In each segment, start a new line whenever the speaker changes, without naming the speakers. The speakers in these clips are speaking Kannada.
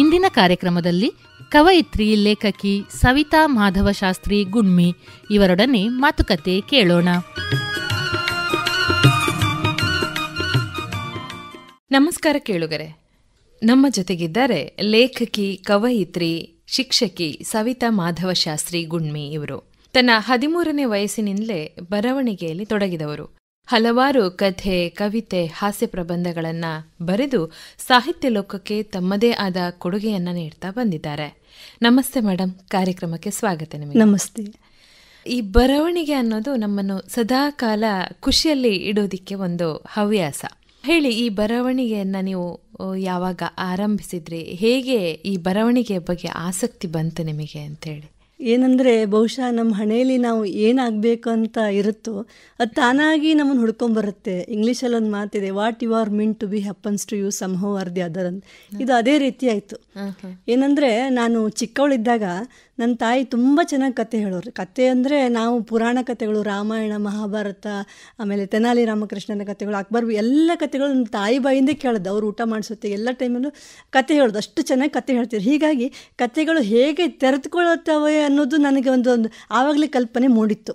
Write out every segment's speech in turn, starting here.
ಇಂದಿನ ಕಾರ್ಯಕ್ರಮದಲ್ಲಿ ಕವಯಿತ್ರಿ ಲೇಖಕಿ ಸವಿತಾ ಮಾಧವ ಶಾಸ್ತ್ರಿ ಗುಣ್ಮಿ ಇವರೊಡನೆ ಮಾತುಕತೆ ಕೇಳೋಣ ನಮಸ್ಕಾರ ಕೇಳುಗರೆ ನಮ್ಮ ಜೊತೆಗಿದ್ದಾರೆ ಲೇಖಕಿ ಕವಯಿತ್ರಿ ಶಿಕ್ಷಕಿ ಸವಿತಾ ಮಾಧವ ಶಾಸ್ತ್ರಿ ಗುಣ್ಮಿ ಇವರು ತನ್ನ ಹದಿಮೂರನೇ ವಯಸ್ಸಿನಿಂದಲೇ ಬರವಣಿಗೆಯಲ್ಲಿ ತೊಡಗಿದವರು ಹಲವಾರು ಕಥೆ ಕವಿತೆ ಹಾಸ್ಯ ಪ್ರಬಂಧಗಳನ್ನು ಬರೆದು ಸಾಹಿತ್ಯ ಲೋಕಕ್ಕೆ ತಮ್ಮದೇ ಆದ ಕೊಡುಗೆಯನ್ನು ನೀಡ್ತಾ ಬಂದಿದ್ದಾರೆ ನಮಸ್ತೆ ಮೇಡಮ್ ಕಾರ್ಯಕ್ರಮಕ್ಕೆ ಸ್ವಾಗತ ನಿಮಗೆ ನಮಸ್ತೆ ಈ ಬರವಣಿಗೆ ಅನ್ನೋದು ನಮ್ಮನ್ನು ಸದಾ ಕಾಲ ಖುಷಿಯಲ್ಲಿ ಇಡೋದಿಕ್ಕೆ ಒಂದು ಹವ್ಯಾಸ ಹೇಳಿ ಈ ಬರವಣಿಗೆಯನ್ನು ನೀವು ಯಾವಾಗ ಆರಂಭಿಸಿದ್ರಿ ಹೇಗೆ ಈ ಬರವಣಿಗೆಯ ಬಗ್ಗೆ ಆಸಕ್ತಿ ಬಂತು ನಿಮಗೆ ಅಂತೇಳಿ
ಏನಂದರೆ ಬಹುಶಃ ನಮ್ಮ ಹಣೆಯಲ್ಲಿ ನಾವು ಏನಾಗಬೇಕು ಅಂತ ಇರುತ್ತೋ ಅದು ತಾನಾಗಿ ನಮ್ಮನ್ನು ಹುಡ್ಕೊಂಬರುತ್ತೆ ಇಂಗ್ಲೀಷಲ್ಲಿ ಒಂದು ಮಾತಿದೆ what you are meant to be happens to you somehow the other ಅಂತ ಇದು ಅದೇ ರೀತಿ ಆಯಿತು ಏನಂದರೆ ನಾನು ಚಿಕ್ಕವಳಿದ್ದಾಗ ನನ್ನ ತಾಯಿ ತುಂಬ ಚೆನ್ನಾಗಿ ಕತೆ ಹೇಳೋರು ಕತೆ ಅಂದರೆ ನಾವು ಪುರಾಣ ಕತೆಗಳು ರಾಮಾಯಣ ಮಹಾಭಾರತ ಆಮೇಲೆ ತೆನಾಲಿ ರಾಮಕೃಷ್ಣನ ಕತೆಗಳು ಅಕ್ಬರ್ ಎಲ್ಲ ಕತೆಗಳು ನನ್ನ ತಾಯಿ ಬಾಯಿಂದ ಕೇಳೋದು ಅವ್ರು ಊಟ ಮಾಡಿಸುತ್ತೆ ಎಲ್ಲ ಟೈಮಲ್ಲೂ ಕತೆ ಹೇಳೋದು ಅಷ್ಟು ಚೆನ್ನಾಗಿ ಕತೆ ಹೇಳ್ತಿದ್ರು ಹೀಗಾಗಿ ಕತೆಗಳು ಹೇಗೆ ತೆರೆದುಕೊಳ್ಳುತ್ತವೆ ಅನ್ನೋದು ನನಗೆ ಒಂದು ಒಂದು ಆವಾಗಲೇ ಕಲ್ಪನೆ ಮೂಡಿತ್ತು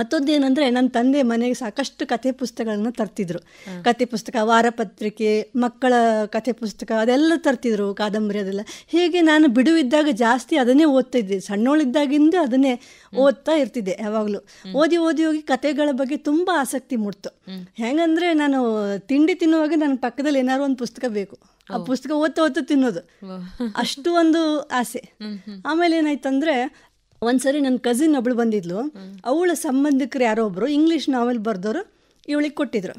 ಮತ್ತೊಂದು ಏನಂದರೆ ನನ್ನ ತಂದೆ ಮನೆಗೆ ಸಾಕಷ್ಟು ಕತೆ ಪುಸ್ತಕಗಳನ್ನು ತರ್ತಿದ್ರು ಕತೆ ಪುಸ್ತಕ ವಾರಪತ್ರಿಕೆ ಮಕ್ಕಳ ಕಥೆ ಪುಸ್ತಕ ಅದೆಲ್ಲ ತರ್ತಿದ್ರು ಕಾದಂಬರಿ ಅದೆಲ್ಲ ಹೀಗೆ ನಾನು ಬಿಡುವಿದ್ದಾಗ ಜಾಸ್ತಿ ಅದನ್ನೇ ಓದ್ತಾ ಇದ್ದೆ ಇರ್ತಿದ್ದೆ ಸಣ್ಣೋಳಿದ್ದಾಗಿಂದ ಅದನ್ನೇ ಓದ್ತಾ ಇರ್ತಿದ್ದೆ ಯಾವಾಗಲೂ ಓದಿ ಓದಿ ಹೋಗಿ ಕತೆಗಳ ಬಗ್ಗೆ ತುಂಬ ಆಸಕ್ತಿ ಮೂಡ್ತು ಹೆಂಗಂದ್ರೆ ನಾನು ತಿಂಡಿ ತಿನ್ನುವಾಗ ನನ್ನ ಪಕ್ಕದಲ್ಲಿ ಏನಾದ್ರು ಒಂದು ಪುಸ್ತಕ ಬೇಕು ಆ ಪುಸ್ತಕ ಓದ್ತಾ ಓದ್ತಾ ತಿನ್ನೋದು ಅಷ್ಟು ಒಂದು ಆಸೆ ಆಮೇಲೆ ಏನಾಯ್ತಂದ್ರೆ ಒಂದ್ಸರಿ ನನ್ನ ಕಸಿನ್ ಒಬ್ಳು ಬಂದಿದ್ಲು ಅವಳ ಸಂಬಂಧಿಕರು ಯಾರೋ ಒಬ್ರು ಇಂಗ್ಲಿಷ್ ನಾವೆಲ್ ಬರ್ದೋರು ಇವಳಿಗೆ ಕೊಟ್ಟಿದ್ರು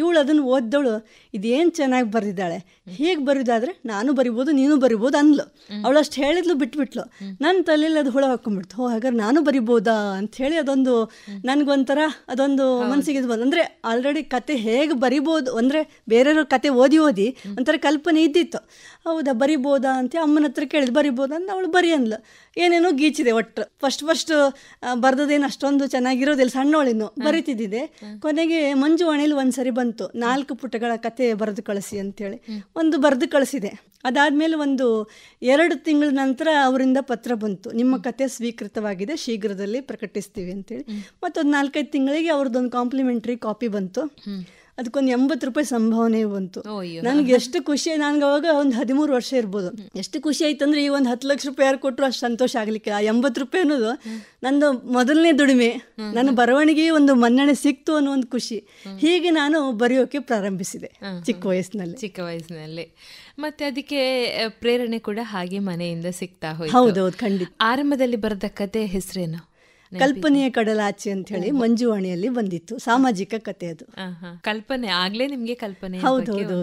ಇವಳು ಅದನ್ನು ಓದ್ದವಳು ಇದೇನು ಚೆನ್ನಾಗಿ ಬರೆದಿದ್ದಾಳೆ ಹೇಗೆ ಬರೋದಾದ್ರೆ ನಾನು ಬರಿಬೋದು ನೀನು ಬರಿಬೋದು ಅಂದ್ಲು ಅವಳಷ್ಟು ಹೇಳಿದ್ಲು ಬಿಟ್ಬಿಟ್ಲು ನನ್ನ ತಲೆಯಲ್ಲಿ ಅದು ಹುಳ ಹಾಕೊಂಡ್ಬಿಡ್ತು ಹೋ ಹಾಗಾದ್ರೆ ನಾನು ಬರಿಬೋದಾ ಅಂತ ಹೇಳಿ ಅದೊಂದು ನನಗೊಂಥರ ಅದೊಂದು ಮನಸ್ಸಿಗೆ ಇದು ಬಂದು ಅಂದರೆ ಆಲ್ರೆಡಿ ಕತೆ ಹೇಗೆ ಬರಿಬೋದು ಅಂದರೆ ಬೇರೆಯವ್ರ ಕತೆ ಓದಿ ಓದಿ ಒಂಥರ ಕಲ್ಪನೆ ಇದ್ದಿತ್ತು ಹೌದಾ ಬರಿಬೋದಾ ಅಂತ ಅಮ್ಮನ ಹತ್ರ ಕೇಳಿದ್ ಬರಿಬೋದಾ ಅಂತ ಅವಳು ಬರಿ ಅಂದ್ಲು ಏನೇನೋ ಗೀಚಿದೆ ಒಟ್ಟು ಫಸ್ಟ್ ಫಸ್ಟ್ ಬರ್ದದೇನು ಅಷ್ಟೊಂದು ಚೆನ್ನಾಗಿರೋದಿಲ್ಲ ಸಣ್ಣವಳಿನೂ ಬರಿತಿದ್ದಿದೆ ಕೊನೆಗೆ ಮಂಜು ಒಣೆಯಲ್ಲಿ ಒಂದ್ಸರಿ ಬಂತು ನಾಲ್ಕು ಪುಟಗಳ ಕತೆ ಬರೆದು ಕಳಿಸಿ ಅಂತೇಳಿ ಒಂದು ಬರೆದು ಕಳಿಸಿದೆ ಅದಾದ್ಮೇಲೆ ಒಂದು ಎರಡು ತಿಂಗಳ ನಂತರ ಅವರಿಂದ ಪತ್ರ ಬಂತು ನಿಮ್ಮ ಕತೆ ಸ್ವೀಕೃತವಾಗಿದೆ ಶೀಘ್ರದಲ್ಲಿ ಪ್ರಕಟಿಸ್ತೀವಿ ಅಂತೇಳಿ ಮತ್ತೊಂದು ನಾಲ್ಕೈದು ತಿಂಗಳಿಗೆ ಒಂದು ಕಾಂಪ್ಲಿಮೆಂಟ್ರಿ ಕಾಪಿ ಬಂತು ಅದಕ್ಕೊಂದು ಎಂಬತ್ತು ರೂಪಾಯಿ ಸಂಭಾವನೆ ಬಂತು ನನ್ಗೆ ಎಷ್ಟು ಖುಷಿ ನನ್ಗೆ ಅವಾಗ ಒಂದು ಹದಿಮೂರು ವರ್ಷ ಇರ್ಬೋದು ಎಷ್ಟು ಖುಷಿ ಆಯ್ತು ಅಂದ್ರೆ ಈ ಒಂದು ಹತ್ತು ಲಕ್ಷ ರೂಪಾಯಿ ಯಾರು ಕೊಟ್ಟರು ಅಷ್ಟು ಸಂತೋಷ ಆಗ್ಲಿಕ್ಕೆ ಆ ಎಂಬತ್ತು ರೂಪಾಯಿ ಅನ್ನೋದು ನಂದು ಮೊದಲನೇ ದುಡಿಮೆ ನನ್ನ ಬರವಣಿಗೆ ಒಂದು ಮನ್ನಣೆ ಸಿಕ್ತು ಅನ್ನೋ ಒಂದು ಖುಷಿ ಹೀಗೆ ನಾನು ಬರೆಯೋಕೆ ಪ್ರಾರಂಭಿಸಿದೆ
ಚಿಕ್ಕ ವಯಸ್ಸಿನಲ್ಲಿ ಚಿಕ್ಕ ವಯಸ್ಸಿನಲ್ಲಿ ಮತ್ತೆ ಅದಕ್ಕೆ ಪ್ರೇರಣೆ ಕೂಡ ಹಾಗೆ ಮನೆಯಿಂದ ಸಿಗ್ತಾ ಹೋಯ್ತು ಹೌದೌದು ಖಂಡಿತ ಆರಂಭದಲ್ಲಿ ಬರದ ಕತೆ ಹೆಸರೇನು ಕಲ್ಪನೆಯ ಕಡಲಾಚೆ
ಅಂತ ಹೇಳಿ ಮಂಜುವಾಣಿಯಲ್ಲಿ ಬಂದಿತ್ತು ಸಾಮಾಜಿಕ ಕತೆ ಅದು
ಕಲ್ಪನೆ ಆಗ್ಲೇ ನಿಮ್ಗೆ ಕಲ್ಪನೆ ಹೌದೌದು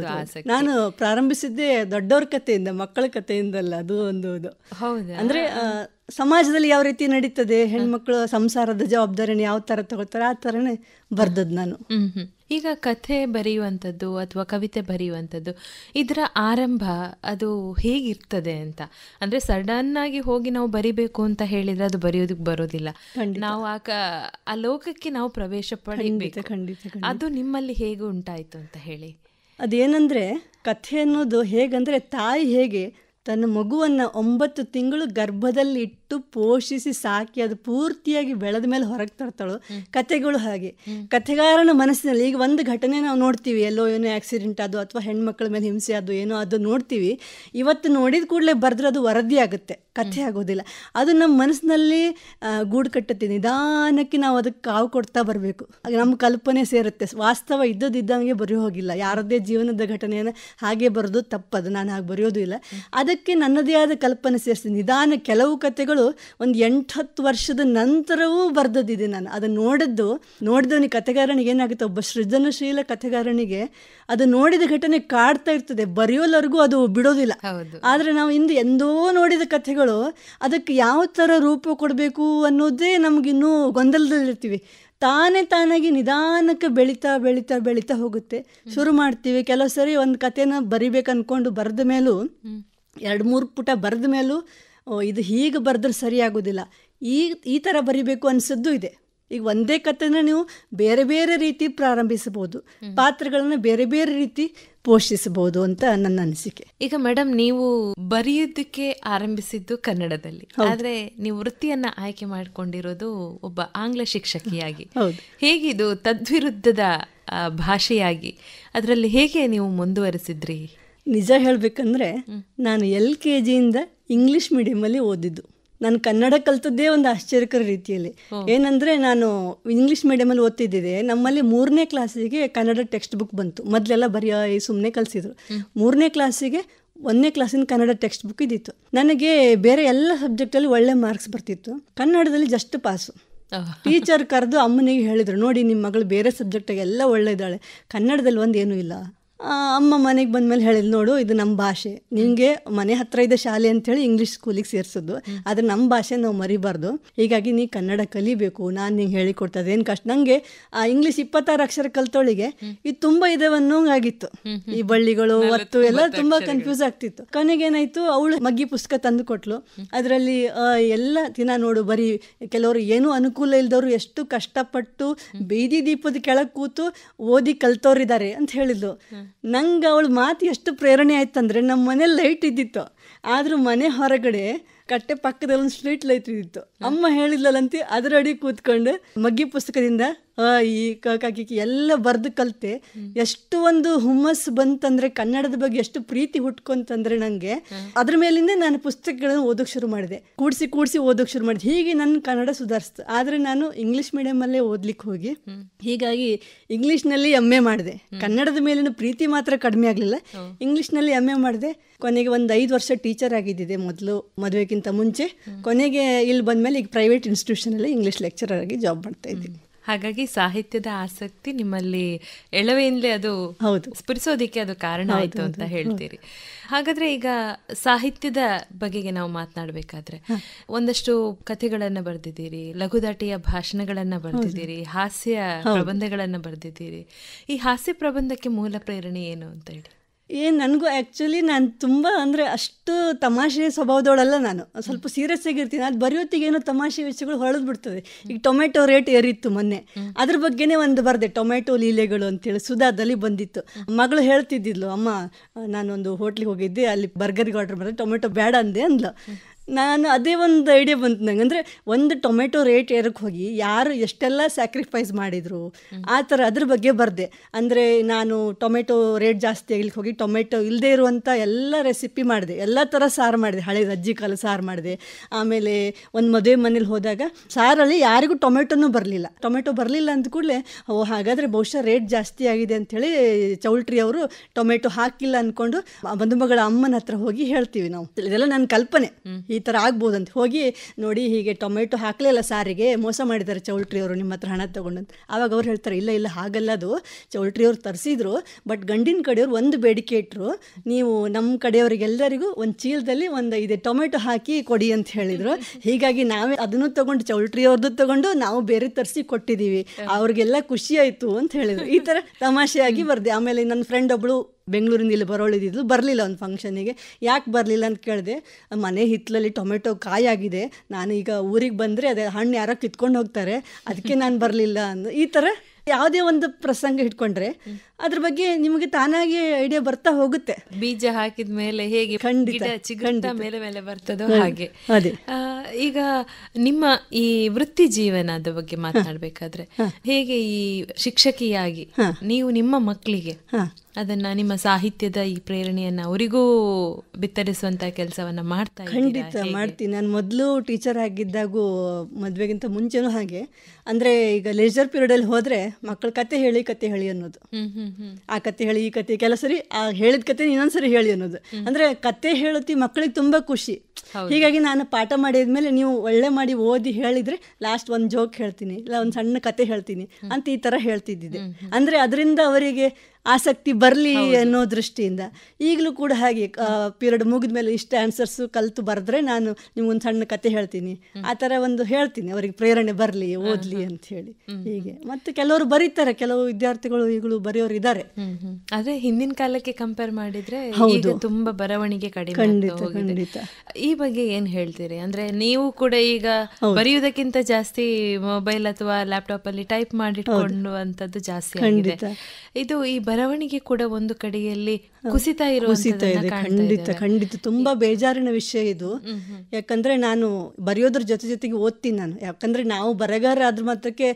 ನಾನು
ಪ್ರಾರಂಭಿಸಿದ್ದೆ ದೊಡ್ಡವ್ರ ಕಥೆಯಿಂದ ಮಕ್ಕಳ ಕಥೆಯಿಂದಲ್ಲ ಅದು ಒಂದು ಅಂದ್ರೆ ಸಮಾಜದಲ್ಲಿ ಯಾವ ರೀತಿ ನಡೀತದೆ ಹೆಣ್ಮಕ್ಳು ಸಂಸಾರದ ಜವಾಬ್ದಾರಿನ ಯಾವ
ತರ ತಗೊಳ್ತಾರೆ ಆ ತರನೇ ಬರ್ದದ್ ನಾನು ಈಗ ಕಥೆ ಬರೆಯುವಂಥದ್ದು ಅಥವಾ ಕವಿತೆ ಬರೆಯುವಂಥದ್ದು ಇದರ ಆರಂಭ ಅದು ಹೇಗಿರ್ತದೆ ಅಂತ ಅಂದರೆ ಸಡನ್ನಾಗಿ ಹೋಗಿ ನಾವು ಬರಿಬೇಕು ಅಂತ ಹೇಳಿದರೆ ಅದು ಬರೆಯೋದಕ್ಕೆ ಬರೋದಿಲ್ಲ ನಾವು ಆ ಕ ಆ ಲೋಕಕ್ಕೆ ನಾವು ಪ್ರವೇಶ ಪಡೆಯಬೇಕು ಖಂಡಿತ ಅದು ನಿಮ್ಮಲ್ಲಿ ಹೇಗೆ ಉಂಟಾಯಿತು ಅಂತ ಹೇಳಿ
ಅದೇನಂದ್ರೆ ಕಥೆ ಅನ್ನೋದು ಹೇಗಂದರೆ ತಾಯಿ ಹೇಗೆ ತನ್ನ ಮಗುವನ್ನು ಒಂಬತ್ತು ತಿಂಗಳು ಗರ್ಭದಲ್ಲಿಟ್ಟು ಪೋಷಿಸಿ ಸಾಕಿ ಅದು ಪೂರ್ತಿಯಾಗಿ ಬೆಳೆದ ಮೇಲೆ ಹೊರಗೆ ತರ್ತಾಳು ಕಥೆಗಳು ಹಾಗೆ ಕಥೆಗಾರನ ಮನಸ್ಸಿನಲ್ಲಿ ಈಗ ಒಂದು ಘಟನೆ ನಾವು ನೋಡ್ತೀವಿ ಎಲ್ಲೋ ಏನೋ ಆಕ್ಸಿಡೆಂಟ್ ಅದು ಅಥವಾ ಹೆಣ್ಮಕ್ಳ ಮೇಲೆ ಹಿಂಸೆ ಅದು ಏನೋ ಅದು ನೋಡ್ತೀವಿ ಇವತ್ತು ನೋಡಿದ ಕೂಡಲೇ ಬರೆದ್ರೆ ಅದು ವರದಿ ಆಗುತ್ತೆ ಕಥೆ ಆಗೋದಿಲ್ಲ ಅದು ನಮ್ಮ ಮನಸ್ಸಿನಲ್ಲಿ ಗೂಡು ಕಟ್ಟುತ್ತೆ ನಿಧಾನಕ್ಕೆ ನಾವು ಅದಕ್ಕೆ ಕಾವು ಕೊಡ್ತಾ ಬರಬೇಕು ನಮ್ಮ ಕಲ್ಪನೆ ಸೇರುತ್ತೆ ವಾಸ್ತವ ಇದ್ದದಿದ್ದಂಗೆ ಬರೆಯೋ ಹೋಗಿಲ್ಲ ಯಾರದ್ದೇ ಜೀವನದ ಘಟನೆಯನ್ನು ಹಾಗೆ ಬರೋದು ತಪ್ಪದು ನಾನು ಹಾಗೆ ಬರೆಯೋದು ಇಲ್ಲ ಅದಕ್ಕೆ ನನ್ನದೇ ಆದ ಕಲ್ಪನೆ ಸೇರಿಸಿ ನಿಧಾನ ಕೆಲವು ಕತೆಗಳು ಒಂದು ಎಂಟು ಹತ್ತು ವರ್ಷದ ನಂತರವೂ ಬರೆದದ್ದಿದೆ ನಾನು ಅದನ್ನು ನೋಡಿದ್ದು ನೋಡಿದವನಿಗೆ ಕಥೆಗಾರನಿಗೆ ಏನಾಗುತ್ತೆ ಒಬ್ಬ ಸೃಜನಶೀಲ ಕಥೆಗಾರನಿಗೆ ಅದು ನೋಡಿದ ಘಟನೆ ಕಾಡ್ತಾ ಇರ್ತದೆ ಬರೆಯೋಲ್ಲರಿಗೂ ಅದು ಬಿಡೋದಿಲ್ಲ ಆದರೆ ನಾವು ಇಂದು ಎಂದೋ ನೋಡಿದ ಕಥೆಗಳು ಅದಕ್ಕೆ ಯಾವ ಥರ ರೂಪ ಕೊಡಬೇಕು ಅನ್ನೋದೇ ನಮಗಿನ್ನೂ ಗೊಂದಲದಲ್ಲಿರ್ತೀವಿ ತಾನೇ ತಾನಾಗಿ ನಿಧಾನಕ್ಕೆ ಬೆಳೀತಾ ಬೆಳೀತಾ ಬೆಳೀತಾ ಹೋಗುತ್ತೆ ಶುರು ಮಾಡ್ತೀವಿ ಕೆಲವು ಸರಿ ಒಂದು ಕಥೆನ ಬರಿಬೇಕು ಅಂದ್ಕೊಂಡು ಬರೆದ ಮೇಲೂ ಎರಡು ಮೂರು ಪುಟ ಬರೆದ ಮೇಲೂ ಇದು ಹೀಗೆ ಬರೆದ್ರೆ ಸರಿಯಾಗೋದಿಲ್ಲ ಈ ಈ ಥರ ಬರಿಬೇಕು ಅನಿಸಿದ್ದು ಇದೆ ಈಗ ಒಂದೇ ಕಥೆನ ನೀವು ಬೇರೆ ಬೇರೆ ರೀತಿ ಪ್ರಾರಂಭಿಸಬಹುದು ಪಾತ್ರಗಳನ್ನು ಬೇರೆ ಬೇರೆ ರೀತಿ ಪೋಷಿಸಬಹುದು ಅಂತ ನನ್ನ ಅನಿಸಿಕೆ
ಈಗ ಮೇಡಮ್ ನೀವು ಬರೆಯೋದಕ್ಕೆ ಆರಂಭಿಸಿದ್ದು ಕನ್ನಡದಲ್ಲಿ ಆದ್ರೆ ನೀವು ವೃತ್ತಿಯನ್ನ ಆಯ್ಕೆ ಮಾಡಿಕೊಂಡಿರೋದು ಒಬ್ಬ ಆಂಗ್ಲ ಶಿಕ್ಷಕಿಯಾಗಿ ಹೇಗಿದು ತದ್ವಿರುದ್ಧದ ಭಾಷೆಯಾಗಿ ಅದರಲ್ಲಿ ಹೇಗೆ ನೀವು ಮುಂದುವರೆಸಿದ್ರಿ ನಿಜ ಹೇಳಬೇಕಂದ್ರೆ ನಾನು ಎಲ್ ಕೆ ಜಿಯಿಂದ ಇಂಗ್ಲೀಷ್
ಮೀಡಿಯಮಲ್ಲಿ ಓದಿದ್ದು ನಾನು ಕನ್ನಡ ಕಲ್ತದ್ದೇ ಒಂದು ಆಶ್ಚರ್ಯಕರ ರೀತಿಯಲ್ಲಿ ಏನಂದರೆ ನಾನು ಇಂಗ್ಲೀಷ್ ಮೀಡಿಯಮಲ್ಲಿ ಓದ್ತಿದ್ದಿದೆ ನಮ್ಮಲ್ಲಿ ಮೂರನೇ ಕ್ಲಾಸಿಗೆ ಕನ್ನಡ ಟೆಕ್ಸ್ಟ್ ಬುಕ್ ಬಂತು ಮೊದಲೆಲ್ಲ ಬರೀ ಸುಮ್ಮನೆ ಕಲಿಸಿದ್ರು ಮೂರನೇ ಕ್ಲಾಸಿಗೆ ಒಂದನೇ ಕ್ಲಾಸಿನ ಕನ್ನಡ ಟೆಕ್ಸ್ಟ್ ಬುಕ್ ಇದ್ದಿತ್ತು ನನಗೆ ಬೇರೆ ಎಲ್ಲ ಸಬ್ಜೆಕ್ಟಲ್ಲಿ ಒಳ್ಳೆ ಮಾರ್ಕ್ಸ್ ಬರ್ತಿತ್ತು ಕನ್ನಡದಲ್ಲಿ ಜಸ್ಟ್ ಪಾಸು ಟೀಚರ್ ಕರೆದು ಅಮ್ಮನಿಗೆ ಹೇಳಿದರು ನೋಡಿ ನಿಮ್ಮ ಮಗಳು ಬೇರೆ ಸಬ್ಜೆಕ್ಟಾಗೆಲ್ಲ ಒಳ್ಳೆ ಇದ್ದಾಳೆ ಕನ್ನಡದಲ್ಲಿ ಒಂದೇನೂ ಇಲ್ಲ ಅಮ್ಮ ಮನೆಗೆ ಬಂದ್ಮೇಲೆ ಹೇಳಿದ್ ನೋಡು ಇದು ನಮ್ಮ ಭಾಷೆ ನಿಮಗೆ ಮನೆ ಹತ್ರ ಇದೆ ಶಾಲೆ ಅಂತ ಹೇಳಿ ಇಂಗ್ಲೀಷ್ ಸ್ಕೂಲಿಗೆ ಸೇರಿಸೋದು ಆದರೆ ನಮ್ಮ ಭಾಷೆ ನಾವು ಮರಿಬಾರ್ದು ಹೀಗಾಗಿ ನೀ ಕನ್ನಡ ಕಲಿಬೇಕು ನಾನು ನಿಂಗೆ ಹೇಳಿಕೊಡ್ತದೆ ಏನು ಕಷ್ಟ ನನಗೆ ಆ ಇಂಗ್ಲೀಷ್ ಇಪ್ಪತ್ತಾರು ಅಕ್ಷರ ಕಲ್ತೊಳಿಗೆ ಇದು ತುಂಬ ಇದೆ ಅನ್ನೋಂಗಾಗಿತ್ತು ಈ ಬಳ್ಳಿಗಳು ಒತ್ತು ಎಲ್ಲ ತುಂಬ ಕನ್ಫ್ಯೂಸ್ ಆಗ್ತಿತ್ತು ಕೊನೆಗೇನಾಯಿತು ಅವಳು ಮಗ್ಗಿ ಪುಸ್ತಕ ತಂದು ಕೊಟ್ಲು ಅದರಲ್ಲಿ ಎಲ್ಲ ದಿನ ನೋಡು ಬರೀ ಕೆಲವರು ಏನೂ ಅನುಕೂಲ ಇಲ್ದವರು ಎಷ್ಟು ಕಷ್ಟಪಟ್ಟು ಬೀದಿ ದೀಪದ ಕೆಳಗೆ ಕೂತು ಓದಿ ಕಲ್ತವ್ರಿದ್ದಾರೆ ಅಂತ ಹೇಳಿದ್ಲು ನಂಗ ಅವಳ ಮಾತು ಎಷ್ಟು ಪ್ರೇರಣೆ ಆಯ್ತಂದ್ರೆ ನಮ್ಮ ಮನೇಲಿ ಲೈಟ್ ಇದ್ದಿತ್ತು ಆದರೂ ಮನೆ ಹೊರಗಡೆ ಕಟ್ಟೆ ಪಕ್ಕದಲ್ಲಿ ಒಂದು ಸ್ಟ್ರೀಟ್ ಲೈಟ್ ಇದ್ದಿತ್ತು ಅಮ್ಮ ಅದ್ರ ಅದರಡಿ ಕೂತ್ಕೊಂಡು ಮಗ್ಗಿ ಪುಸ್ತಕದಿಂದ ಈ ಕಾಕಿ ಎಲ್ಲ ಬರೆದು ಕಲಿತೆ ಎಷ್ಟು ಒಂದು ಹುಮ್ಮಸ್ ಬಂತಂದ್ರೆ ಕನ್ನಡದ ಬಗ್ಗೆ ಎಷ್ಟು ಪ್ರೀತಿ ಹುಟ್ಕೊಂತಂದ್ರೆ ನನಗೆ ಅದ್ರ ಮೇಲಿಂದ ನಾನು ಪುಸ್ತಕಗಳನ್ನು ಓದೋಕೆ ಶುರು ಮಾಡಿದೆ ಕೂಡಿಸಿ ಕೂಡಿಸಿ ಓದೋಕೆ ಶುರು ಮಾಡಿದೆ ಹೀಗೆ ನನ್ನ ಕನ್ನಡ ಸುಧಾರಿಸ್ತು ಆದರೆ ನಾನು ಇಂಗ್ಲೀಷ್ ಮೀಡಿಯಮಲ್ಲೇ ಓದ್ಲಿಕ್ಕೆ ಹೋಗಿ ಹೀಗಾಗಿ ಇಂಗ್ಲೀಷ್ನಲ್ಲಿ ಎಮ್ ಎ ಮಾಡಿದೆ ಕನ್ನಡದ ಮೇಲಿನ ಪ್ರೀತಿ ಮಾತ್ರ ಕಡಿಮೆ ಆಗಲಿಲ್ಲ ಇಂಗ್ಲೀಷ್ನಲ್ಲಿ ಎಮ್ ಎ ಮಾಡಿದೆ ಕೊನೆಗೆ ಒಂದು ಐದು ವರ್ಷ ಟೀಚರ್ ಆಗಿದ್ದಿದೆ ಮೊದಲು ಮದುವೆಗಿಂತ ಮುಂಚೆ ಕೊನೆಗೆ ಇಲ್ಲಿ ಮೇಲೆ ಈಗ ಪ್ರೈವೇಟ್ ಇನ್ಸ್ಟಿಟ್ಯೂಷನಲ್ಲಿ ಇಂಗ್ಲೀಷ್ ಲೆಕ್ಚರರ್ ಆಗಿ ಜಾಬ್ ಮಾಡ್ತಾ ಇದ್ದೀನಿ
ಹಾಗಾಗಿ ಸಾಹಿತ್ಯದ ಆಸಕ್ತಿ ನಿಮ್ಮಲ್ಲಿ ಎಳವೆಯಿಂದಲೇ ಅದು ಹೌದು ಸ್ಫುರಿಸೋದಿಕ್ಕೆ ಅದು ಕಾರಣ ಆಯಿತು ಅಂತ ಹೇಳ್ತೀರಿ ಹಾಗಾದ್ರೆ ಈಗ ಸಾಹಿತ್ಯದ ಬಗೆಗೆ ನಾವು ಮಾತನಾಡಬೇಕಾದ್ರೆ ಒಂದಷ್ಟು ಕಥೆಗಳನ್ನು ಬರೆದಿದ್ದೀರಿ ಲಘುದಾಟಿಯ ಭಾಷಣಗಳನ್ನ ಬರೆದಿದ್ದೀರಿ ಹಾಸ್ಯ ಪ್ರಬಂಧಗಳನ್ನ ಬರೆದಿದ್ದೀರಿ ಈ ಹಾಸ್ಯ ಪ್ರಬಂಧಕ್ಕೆ ಮೂಲ ಪ್ರೇರಣೆ ಏನು ಅಂತ ಹೇಳಿ ಏ ನನಗೂ ಆ್ಯಕ್ಚುಲಿ ನಾನು ತುಂಬ ಅಂದರೆ ಅಷ್ಟು ತಮಾಷೆ
ಸ್ವಭಾವದೊಳಲ್ಲ ನಾನು ಸ್ವಲ್ಪ ಸೀರಿಯಸ್ ಆಗಿರ್ತೀನಿ ಅದು ಬರೆಯೋತ್ತಿಗೆ ಏನೋ ತಮಾಷೆ ವಿಷಯಗಳು ಹೊಳೆದು ಬಿಡ್ತದೆ ಈಗ ಟೊಮೆಟೊ ರೇಟ್ ಏರಿತ್ತು ಮೊನ್ನೆ ಅದ್ರ ಬಗ್ಗೆನೇ ಒಂದು ಬರ್ದೆ ಟೊಮೆಟೊ ಲೀಲೆಗಳು ಅಂತೇಳಿ ಸುಧಾದಲ್ಲಿ ಬಂದಿತ್ತು ಮಗಳು ಹೇಳ್ತಿದ್ದಿದ್ಲು ಅಮ್ಮ ನಾನೊಂದು ಹೋಟ್ಲಿಗೆ ಹೋಗಿದ್ದೆ ಅಲ್ಲಿ ಬರ್ಗರ್ಗೆ ಆರ್ಡರ್ ಮಾಡಿದೆ ಟೊಮೆಟೊ ಬೇಡ ಅಂದೆ ಅಂದ್ಲು ನಾನು ಅದೇ ಒಂದು ಐಡಿಯಾ ಬಂತು ನಂಗೆ ಅಂದರೆ ಒಂದು ಟೊಮೆಟೊ ರೇಟ್ ಏರಕ್ಕೆ ಹೋಗಿ ಯಾರು ಎಷ್ಟೆಲ್ಲ ಸ್ಯಾಕ್ರಿಫೈಸ್ ಮಾಡಿದರು ಆ ಥರ ಅದ್ರ ಬಗ್ಗೆ ಬರದೆ ಅಂದರೆ ನಾನು ಟೊಮೆಟೊ ರೇಟ್ ಜಾಸ್ತಿ ಆಗಲಿಕ್ಕೆ ಹೋಗಿ ಟೊಮೆಟೊ ಇಲ್ಲದೇ ಇರುವಂಥ ಎಲ್ಲ ರೆಸಿಪಿ ಮಾಡಿದೆ ಎಲ್ಲ ಥರ ಸಾರು ಮಾಡಿದೆ ಹಳೆ ಅಜ್ಜಿ ಕಾಲ ಸಾರು ಮಾಡಿದೆ ಆಮೇಲೆ ಒಂದು ಮದುವೆ ಮನೇಲಿ ಹೋದಾಗ ಸಾರಲ್ಲಿ ಯಾರಿಗೂ ಟೊಮೆಟೊನೂ ಬರಲಿಲ್ಲ ಟೊಮೆಟೊ ಬರಲಿಲ್ಲ ಅಂದ ಕೂಡಲೇ ಓ ಹಾಗಾದರೆ ಬಹುಶಃ ರೇಟ್ ಜಾಸ್ತಿ ಆಗಿದೆ ಅಂಥೇಳಿ ಚೌಲ್ಟ್ರಿ ಅವರು ಟೊಮೆಟೊ ಹಾಕಿಲ್ಲ ಅಂದ್ಕೊಂಡು ಮದುಮಗಳ ಅಮ್ಮನ ಹತ್ರ ಹೋಗಿ ಹೇಳ್ತೀವಿ ನಾವು ಇದೆಲ್ಲ ನನ್ನ ಕಲ್ಪನೆ ಈ ಈ ಥರ ಆಗ್ಬೋದಂತ ಹೋಗಿ ನೋಡಿ ಹೀಗೆ ಟೊಮೆಟೊ ಇಲ್ಲ ಸಾರಿಗೆ ಮೋಸ ಮಾಡಿದ್ದಾರೆ ಚೌಲ್ಟ್ರಿಯವರು ನಿಮ್ಮ ಹತ್ರ ಹಣ ತಗೊಂಡಂತ ಆವಾಗ ಅವ್ರು ಹೇಳ್ತಾರೆ ಇಲ್ಲ ಇಲ್ಲ ಹಾಗಲ್ಲ ಅದು ಚೌಲ್ಟ್ರಿಯವ್ರು ತರಿಸಿದ್ರು ಬಟ್ ಗಂಡಿನ ಕಡೆಯವ್ರು ಒಂದು ಬೇಡಿಕೆ ಇಟ್ಟರು ನೀವು ನಮ್ಮ ಕಡೆಯವರಿಗೆಲ್ಲರಿಗೂ ಒಂದು ಚೀಲದಲ್ಲಿ ಒಂದು ಇದೆ ಟೊಮೆಟೊ ಹಾಕಿ ಕೊಡಿ ಅಂತ ಹೇಳಿದರು ಹೀಗಾಗಿ ನಾವೇ ಅದನ್ನು ತೊಗೊಂಡು ಚೌಲ್ಟ್ರಿಯವ್ರದ್ದು ತೊಗೊಂಡು ನಾವು ಬೇರೆ ತರಿಸಿ ಕೊಟ್ಟಿದ್ದೀವಿ ಅವ್ರಿಗೆಲ್ಲ ಖುಷಿಯಾಯಿತು ಅಂತ ಹೇಳಿದರು ಈ ಥರ ತಮಾಷೆಯಾಗಿ ಬರ್ದೆ ಆಮೇಲೆ ನನ್ನ ಫ್ರೆಂಡ್ ಒಬ್ಬಳು ಬೆಂಗಳೂರಿಂದ ಇಲ್ಲಿ ಬರೋಳಿದ್ದು ಬರಲಿಲ್ಲ ಒಂದು ಫಂಕ್ಷನಿಗೆ ಯಾಕೆ ಬರಲಿಲ್ಲ ಅಂತ ಕೇಳಿದೆ ಮನೆ ಹಿತ್ತಲಲ್ಲಿ ಟೊಮೆಟೊ ಕಾಯಾಗಿದೆ ನಾನು ಈಗ ಊರಿಗೆ ಬಂದರೆ ಅದೇ ಹಣ್ಣು ಯಾರೋ ಕಿತ್ಕೊಂಡು ಹೋಗ್ತಾರೆ ಅದಕ್ಕೆ ನಾನು ಬರಲಿಲ್ಲ ಅಂದು ಈ ಥರ ಯಾವುದೇ ಒಂದು ಪ್ರಸಂಗ ಇಟ್ಕೊಂಡ್ರೆ ಅದ್ರ ಬಗ್ಗೆ ನಿಮಗೆ ತಾನಾಗಿ
ಐಡಿಯಾ ಬರ್ತಾ ಹೋಗುತ್ತೆ ಬೀಜ ಹಾಕಿದ ಮೇಲೆ ಹೇಗೆ ಖಂಡಿತ ಚಿಗಂಡ ಮೇಲೆ ಮೇಲೆ ಬರ್ತದೋ ಹಾಗೆ ಅದೇ ಈಗ ನಿಮ್ಮ ಈ ವೃತ್ತಿ ಜೀವನದ ಬಗ್ಗೆ ಮಾತನಾಡ್ಬೇಕಾದ್ರೆ ಹೇಗೆ ಈ ಶಿಕ್ಷಕಿಯಾಗಿ ನೀವು ನಿಮ್ಮ ಮಕ್ಕಳಿಗೆ ಅದನ್ನ ನಿಮ್ಮ ಸಾಹಿತ್ಯದ ಈ ಪ್ರೇರಣೆಯನ್ನ ಅವರಿಗೂ ಬಿತ್ತರಿಸುವಂತ ಕೆಲಸವನ್ನ ಮಾಡ್ತಾ ಖಂಡಿತ ಮಾಡ್ತೀನಿ
ನಾನು ಮೊದಲು ಟೀಚರ್ ಆಗಿದ್ದಾಗೂ ಮದ್ವೆಗಿಂತ ಮುಂಚೆನೂ ಹಾಗೆ ಅಂದ್ರೆ ಈಗ ಲೇಜರ್ ಪೀರಿಯಡ್ ಅಲ್ಲಿ ಹೋದ್ರೆ ಮಕ್ಕಳ ಕತೆ ಹೇಳಿ ಕತೆ ಹೇಳಿ ಅನ್ನೋದು ಆ ಕತೆ ಹೇಳಿ ಈ ಕತೆ ಕೆಲಸರಿ ಆ ಹೇಳಿದ ಕತೆ ಇನ್ನೊಂದ್ಸರಿ ಹೇಳಿ ಅನ್ನೋದು ಅಂದ್ರೆ ಕತೆ ಹೇಳುತ್ತಿ ಮಕ್ಕಳಿಗೆ ತುಂಬಾ ಖುಷಿ ಹೀಗಾಗಿ ನಾನು ಪಾಠ ಮಾಡಿದ ಮೇಲೆ ನೀವು ಒಳ್ಳೆ ಮಾಡಿ ಓದಿ ಹೇಳಿದ್ರೆ ಲಾಸ್ಟ್ ಒಂದು ಜೋಕ್ ಹೇಳ್ತೀನಿ ಇಲ್ಲ ಒಂದು ಸಣ್ಣ ಕತೆ ಹೇಳ್ತೀನಿ ಅಂತ ಈ ತರ ಹೇಳ್ತಿದ್ದಿದೆ ಅಂದ್ರೆ ಅದರಿಂದ ಅವರಿಗೆ ಆಸಕ್ತಿ ಬರಲಿ ಅನ್ನೋ ದೃಷ್ಟಿಯಿಂದ ಈಗಲೂ ಕೂಡ ಹಾಗೆ ಪೀರಿಯಡ್ ಮುಗಿದ ಮೇಲೆ ಇಷ್ಟು ಆನ್ಸರ್ಸು ಕಲ್ತು ಬರೆದ್ರೆ ನಾನು ನಿಮ್ಗೊಂದು ಸಣ್ಣ ಕತೆ ಹೇಳ್ತೀನಿ ಆ ಥರ ಒಂದು ಹೇಳ್ತೀನಿ ಅವ್ರಿಗೆ ಪ್ರೇರಣೆ ಬರಲಿ ಓದಲಿ ಅಂತ ಹೇಳಿ ಹೀಗೆ ಮತ್ತು ಕೆಲವರು ಬರೀತಾರೆ ಕೆಲವು ವಿದ್ಯಾರ್ಥಿಗಳು ಈಗಲೂ ಬರೆಯೋರು ಇದ್ದಾರೆ ಆದರೆ ಹಿಂದಿನ ಕಾಲಕ್ಕೆ
ಕಂಪೇರ್ ಮಾಡಿದರೆ ಹೌದು ತುಂಬ ಬರವಣಿಗೆ ಕಡಿಮೆ ಖಂಡಿತ ಖಂಡಿತ ಈ ಬಗ್ಗೆ ಏನ್ ಹೇಳ್ತೀರಿ ಅಂದ್ರೆ ನೀವು ಕೂಡ ಈಗ ಬರೆಯುವುದಕ್ಕಿಂತ ಜಾಸ್ತಿ ಮೊಬೈಲ್ ಅಥವಾ ಲ್ಯಾಪ್ಟಾಪ್ ಅಲ್ಲಿ ಟೈಪ್ ಮಾಡಿಟ್ಕೊಂಡು ಜಾಸ್ತಿ ಇದು ಈ ಬರವಣಿಗೆ ಕೂಡ ಒಂದು ಕಡೆಯಲ್ಲಿ ಕುಸಿತ ಕುಸಿತ ಇದೆ ಖಂಡಿತ ಖಂಡಿತ ತುಂಬಾ ಬೇಜಾರಿನ ವಿಷಯ ಇದು
ಯಾಕಂದ್ರೆ ನಾನು ಬರೆಯೋದ್ರ ಜೊತೆ ಜೊತೆಗೆ ಓದ್ತೀನಿ ನಾನು ಯಾಕಂದ್ರೆ ನಾವು ಬರಗಾರ ಆದ್ರ ಮಾತ್ರಕ್ಕೆ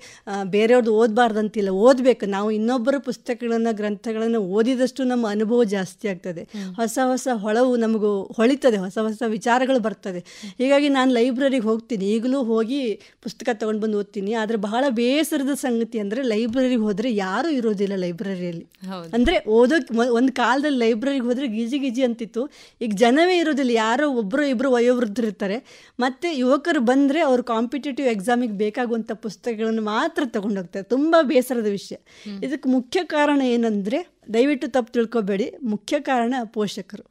ಬೇರೆಯವ್ರದ್ದು ಓದಬಾರ್ದಂತಿಲ್ಲ ಓದ್ಬೇಕು ನಾವು ಇನ್ನೊಬ್ಬರ ಪುಸ್ತಕಗಳನ್ನ ಗ್ರಂಥಗಳನ್ನ ಓದಿದಷ್ಟು ನಮ್ಮ ಅನುಭವ ಜಾಸ್ತಿ ಆಗ್ತದೆ ಹೊಸ ಹೊಸ ಹೊಳವು ನಮಗೂ ಹೊಳಿತದೆ ಹೊಸ ಹೊಸ ವಿಚಾರ ವಿಚಾರಗಳು ಬರ್ತವೆ ಹೀಗಾಗಿ ನಾನು ಲೈಬ್ರರಿಗೆ ಹೋಗ್ತೀನಿ ಈಗಲೂ ಹೋಗಿ ಪುಸ್ತಕ ತೊಗೊಂಡು ಬಂದು ಓದ್ತೀನಿ ಆದರೆ ಬಹಳ ಬೇಸರದ ಸಂಗತಿ ಅಂದರೆ ಲೈಬ್ರರಿಗೆ ಹೋದರೆ ಯಾರೂ ಇರೋದಿಲ್ಲ ಲೈಬ್ರರಿಯಲ್ಲಿ ಅಂದರೆ ಓದೋಕ್ಕೆ ಒಂದು ಕಾಲದಲ್ಲಿ ಲೈಬ್ರರಿಗೆ ಹೋದರೆ ಗಿಜಿ ಗಿಜಿ ಅಂತಿತ್ತು ಈಗ ಜನವೇ ಇರೋದಿಲ್ಲ ಯಾರೋ ಒಬ್ಬರು ಇಬ್ಬರು ಇರ್ತಾರೆ ಮತ್ತು ಯುವಕರು ಬಂದರೆ ಅವರು ಕಾಂಪಿಟೇಟಿವ್ ಎಕ್ಸಾಮಿಗೆ ಬೇಕಾಗುವಂಥ ಪುಸ್ತಕಗಳನ್ನು ಮಾತ್ರ ತಗೊಂಡೋಗ್ತಾರೆ ತುಂಬ ಬೇಸರದ ವಿಷಯ ಇದಕ್ಕೆ ಮುಖ್ಯ ಕಾರಣ ಏನಂದರೆ ದಯವಿಟ್ಟು ತಪ್ಪು ತಿಳ್ಕೊಬೇಡಿ ಮುಖ್ಯ ಕಾರಣ ಪೋಷಕರು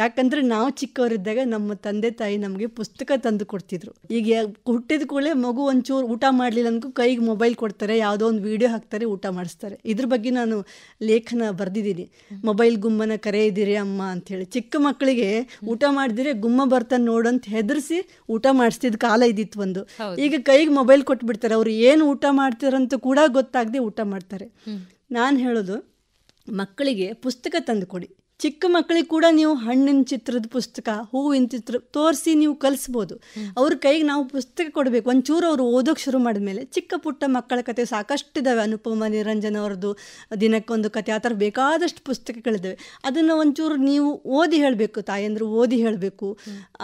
ಯಾಕಂದ್ರೆ ನಾವು ಚಿಕ್ಕವರಿದ್ದಾಗ ನಮ್ಮ ತಂದೆ ತಾಯಿ ನಮಗೆ ಪುಸ್ತಕ ತಂದು ಕೊಡ್ತಿದ್ರು ಈಗ ಹುಟ್ಟಿದ ಕೂಡಲೇ ಮಗು ಒಂಚೂರು ಊಟ ಮಾಡಲಿಲ್ಲ ಅಂದ್ಕು ಕೈಗೆ ಮೊಬೈಲ್ ಕೊಡ್ತಾರೆ ಯಾವುದೋ ಒಂದು ವಿಡಿಯೋ ಹಾಕ್ತಾರೆ ಊಟ ಮಾಡಿಸ್ತಾರೆ ಇದ್ರ ಬಗ್ಗೆ ನಾನು ಲೇಖನ ಬರೆದಿದ್ದೀನಿ ಮೊಬೈಲ್ ಗುಮ್ಮನ ಕರೆ ಕರೆಯಿದ್ದೀರಿ ಅಮ್ಮ ಅಂಥೇಳಿ ಚಿಕ್ಕ ಮಕ್ಕಳಿಗೆ ಊಟ ಮಾಡಿದ್ರೆ ಗುಮ್ಮ ಬರ್ತಾನೆ ನೋಡಂತ ಹೆದರಿಸಿ ಊಟ ಮಾಡಿಸ್ತಿದ್ದ ಕಾಲ ಇದ್ದಿತ್ತು ಒಂದು ಈಗ ಕೈಗೆ ಮೊಬೈಲ್ ಕೊಟ್ಬಿಡ್ತಾರೆ ಅವ್ರು ಏನು ಊಟ ಮಾಡ್ತಾರಂತ ಕೂಡ ಗೊತ್ತಾಗದೆ ಊಟ ಮಾಡ್ತಾರೆ ನಾನು ಹೇಳೋದು ಮಕ್ಕಳಿಗೆ ಪುಸ್ತಕ ತಂದು ಕೊಡಿ ಚಿಕ್ಕ ಮಕ್ಕಳಿಗೆ ಕೂಡ ನೀವು ಹಣ್ಣಿನ ಚಿತ್ರದ ಪುಸ್ತಕ ಹೂವಿನ ಚಿತ್ರ ತೋರಿಸಿ ನೀವು ಕಲಿಸ್ಬೋದು ಅವ್ರ ಕೈಗೆ ನಾವು ಪುಸ್ತಕ ಕೊಡಬೇಕು ಒಂಚೂರು ಅವರು ಓದೋಕೆ ಶುರು ಮಾಡಿದ್ಮೇಲೆ ಚಿಕ್ಕ ಪುಟ್ಟ ಮಕ್ಕಳ ಕತೆ ಸಾಕಷ್ಟು ಇದ್ದಾವೆ ಅನುಪಮ ನಿರಂಜನ ಅವ್ರದ್ದು ದಿನಕ್ಕೊಂದು ಕತೆ ಆ ಥರ ಬೇಕಾದಷ್ಟು ಪುಸ್ತಕಗಳಿದ್ದಾವೆ ಅದನ್ನು ಒಂಚೂರು ನೀವು ಓದಿ ಹೇಳಬೇಕು ತಾಯಂದರು ಓದಿ ಹೇಳಬೇಕು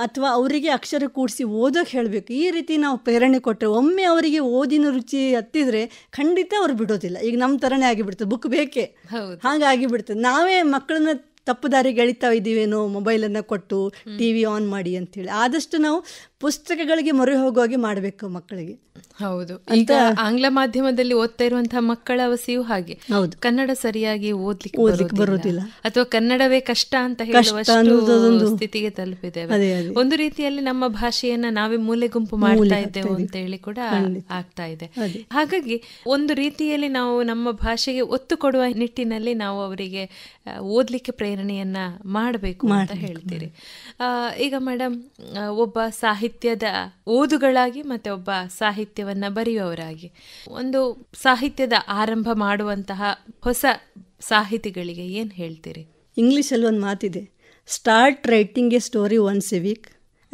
ಅಥವಾ ಅವರಿಗೆ ಅಕ್ಷರ ಕೂಡಿಸಿ ಓದೋಕೆ ಹೇಳಬೇಕು ಈ ರೀತಿ ನಾವು ಪ್ರೇರಣೆ ಕೊಟ್ಟರೆ ಒಮ್ಮೆ ಅವರಿಗೆ ಓದಿನ ರುಚಿ ಹತ್ತಿದ್ರೆ ಖಂಡಿತ ಅವ್ರು ಬಿಡೋದಿಲ್ಲ ಈಗ ನಮ್ಮ ಥರನೇ ಆಗಿಬಿಡ್ತದೆ ಬುಕ್ ಬೇಕೇ ಹಾಗೆ ಆಗಿಬಿಡ್ತದೆ ನಾವೇ ಮಕ್ಕಳನ್ನ ತಪ್ಪು ದಾರಿಗೆ ಎಳಿತಾ ಇದ್ದೀವೇನೋ ಮೊಬೈಲನ್ನು ಕೊಟ್ಟು ಟಿ ವಿ ಆನ್ ಮಾಡಿ ಅಂತೇಳಿ ಆದಷ್ಟು ನಾವು
ಪುಸ್ತಕಗಳಿಗೆ ಮೊರೆ ಹೋಗುವಾಗೆ ಮಾಡಬೇಕು ಮಕ್ಕಳಿಗೆ ಹೌದು ಈಗ ಆಂಗ್ಲ ಮಾಧ್ಯಮದಲ್ಲಿ ಓದ್ತಾ ಇರುವಂತಹ ಮಕ್ಕಳ ಅವಸಿಯೂ ಹಾಗೆ ಹೌದು ಕನ್ನಡ ಸರಿಯಾಗಿ ಓದ್ಲಿಕ್ಕೆ ಓದ್ಲಿಕ್ಕೆ ಬರುವುದಿಲ್ಲ ಅಥವಾ ಕನ್ನಡವೇ ಕಷ್ಟ ಅಂತ ಹೇಳುವ ಸ್ಥಿತಿಗೆ ತಲುಪಿದೆ ಒಂದು ರೀತಿಯಲ್ಲಿ ನಮ್ಮ ಭಾಷೆಯನ್ನ ನಾವೇ ಮೂಲೆ ಗುಂಪು ಮಾಡ್ತಾ ಇದ್ದೇವೆ ಅಂತ ಹೇಳಿ ಕೂಡ ಆಗ್ತಾ ಇದೆ ಹಾಗಾಗಿ ಒಂದು ರೀತಿಯಲ್ಲಿ ನಾವು ನಮ್ಮ ಭಾಷೆಗೆ ಒತ್ತು ಕೊಡುವ ನಿಟ್ಟಿನಲ್ಲಿ ನಾವು ಅವರಿಗೆ ಓದ್ಲಿಕ್ಕೆ ಪ್ರೇರಣೆಯನ್ನ ಮಾಡಬೇಕು ಅಂತ ಹೇಳ್ತೀರಿ ಈಗ ಮೇಡಮ್ ಒಬ್ಬ ಸಾಹಿತ್ಯ ಸಾಹಿತ್ಯದ ಓದುಗಳಾಗಿ ಮತ್ತೆ ಒಬ್ಬ ಸಾಹಿತ್ಯವನ್ನ ಬರೆಯುವವರಾಗಿ ಒಂದು ಸಾಹಿತ್ಯದ ಆರಂಭ ಮಾಡುವಂತಹ ಹೊಸ ಸಾಹಿತಿಗಳಿಗೆ ಏನ್ ಹೇಳ್ತೀರಿ
ಇಂಗ್ಲಿಷ್ ಅಲ್ಲಿ ಒಂದು ಮಾತಿದೆ start writing a story once a week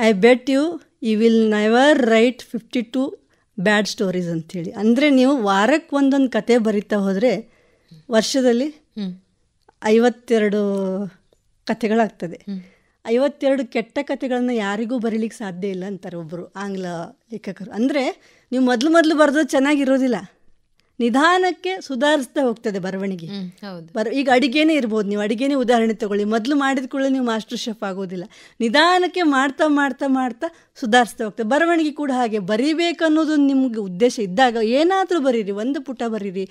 I bet you you will never write fifty two bad stories ಅಂತ ಹೇಳಿ ಅಂದ್ರೆ ನೀವು ವಾರಕ್ಕೆ ಒಂದೊಂದು ಕತೆ ಬರಿತಾ ಹೋದ್ರೆ ವರ್ಷದಲ್ಲಿ ಐವತ್ತೆರಡು ಕಥೆಗಳಾಗ್ತದೆ ಐವತ್ತೆರಡು ಕೆಟ್ಟ ಕಥೆಗಳನ್ನು ಯಾರಿಗೂ ಬರೀಲಿಕ್ಕೆ ಸಾಧ್ಯ ಇಲ್ಲ ಅಂತಾರೆ ಒಬ್ಬರು ಆಂಗ್ಲ ಲೇಖಕರು ಅಂದರೆ ನೀವು ಮೊದಲು ಮೊದಲು ಬರೆದು ಚೆನ್ನಾಗಿರೋದಿಲ್ಲ ನಿಧಾನಕ್ಕೆ ಸುಧಾರಿಸ್ತಾ ಹೋಗ್ತದೆ ಬರವಣಿಗೆ ಬರ ಈಗ ಅಡುಗೆನೇ ಇರ್ಬೋದು ನೀವು ಅಡಿಗೆನೇ ಉದಾಹರಣೆ ತಗೊಳ್ಳಿ ಮೊದಲು ಮಾಡಿದ ಕೂಡ ನೀವು ಮಾಸ್ಟರ್ ಶೆಫ್ ಆಗೋದಿಲ್ಲ ನಿಧಾನಕ್ಕೆ ಮಾಡ್ತಾ ಮಾಡ್ತಾ ಮಾಡ್ತಾ ಸುಧಾರಿಸ್ತಾ ಹೋಗ್ತದೆ ಬರವಣಿಗೆ ಕೂಡ ಹಾಗೆ ಬರೀಬೇಕನ್ನೋದು ಅನ್ನೋದು ನಿಮಗೆ ಉದ್ದೇಶ ಇದ್ದಾಗ ಏನಾದರೂ ಬರೀರಿ ಒಂದು ಪುಟ ಬರೀರಿ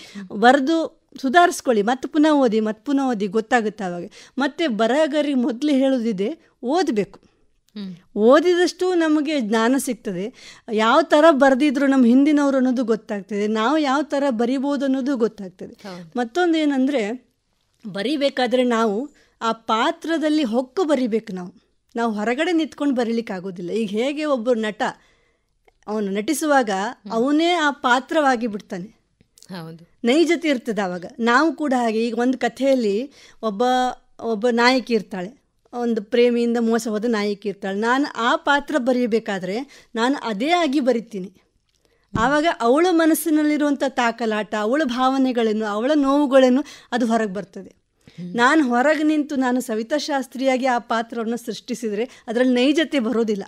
ಬರೆದು ಸುಧಾರಿಸ್ಕೊಳ್ಳಿ ಮತ್ತೆ ಪುನಃ ಓದಿ ಮತ್ತೆ ಪುನಃ ಓದಿ ಗೊತ್ತಾಗುತ್ತೆ ಆವಾಗ ಮತ್ತು ಬರಹಗಾರಿಗೆ ಮೊದಲು ಹೇಳೋದಿದೆ ಓದಬೇಕು ಓದಿದಷ್ಟು ನಮಗೆ ಜ್ಞಾನ ಸಿಗ್ತದೆ ಯಾವ ಥರ ಬರೆದಿದ್ರು ನಮ್ಮ ಹಿಂದಿನವರು ಅನ್ನೋದು ಗೊತ್ತಾಗ್ತದೆ ನಾವು ಯಾವ ಥರ ಬರಿಬೋದು ಅನ್ನೋದು ಗೊತ್ತಾಗ್ತದೆ ಮತ್ತೊಂದು ಏನಂದರೆ ಬರಿಬೇಕಾದ್ರೆ ನಾವು ಆ ಪಾತ್ರದಲ್ಲಿ ಹೊಕ್ಕು ಬರಿಬೇಕು ನಾವು ನಾವು ಹೊರಗಡೆ ನಿಂತ್ಕೊಂಡು ಬರೀಲಿಕ್ಕೆ ಆಗೋದಿಲ್ಲ ಈಗ ಹೇಗೆ ಒಬ್ಬರು ನಟ ಅವನು ನಟಿಸುವಾಗ ಅವನೇ ಆ ಪಾತ್ರವಾಗಿ ಬಿಡ್ತಾನೆ ಹೌದು ನೈಜತೆ ಇರ್ತದೆ ಆವಾಗ ನಾವು ಕೂಡ ಹಾಗೆ ಈಗ ಒಂದು ಕಥೆಯಲ್ಲಿ ಒಬ್ಬ ಒಬ್ಬ ನಾಯಕಿ ಇರ್ತಾಳೆ ಒಂದು ಪ್ರೇಮಿಯಿಂದ ಮೋಸ ಹೋದ ನಾಯಕಿ ಇರ್ತಾಳೆ ನಾನು ಆ ಪಾತ್ರ ಬರೆಯಬೇಕಾದ್ರೆ ನಾನು ಅದೇ ಆಗಿ ಬರಿತೀನಿ ಆವಾಗ ಅವಳ ಮನಸ್ಸಿನಲ್ಲಿರುವಂಥ ತಾಕಲಾಟ ಅವಳ ಭಾವನೆಗಳೇನು ಅವಳ ನೋವುಗಳೇನು ಅದು ಹೊರಗೆ ಬರ್ತದೆ ನಾನು ಹೊರಗೆ ನಿಂತು ನಾನು ಸವಿತಾ ಶಾಸ್ತ್ರಿಯಾಗಿ ಆ ಪಾತ್ರವನ್ನು ಸೃಷ್ಟಿಸಿದರೆ ಅದರಲ್ಲಿ ನೈಜತೆ ಬರೋದಿಲ್ಲ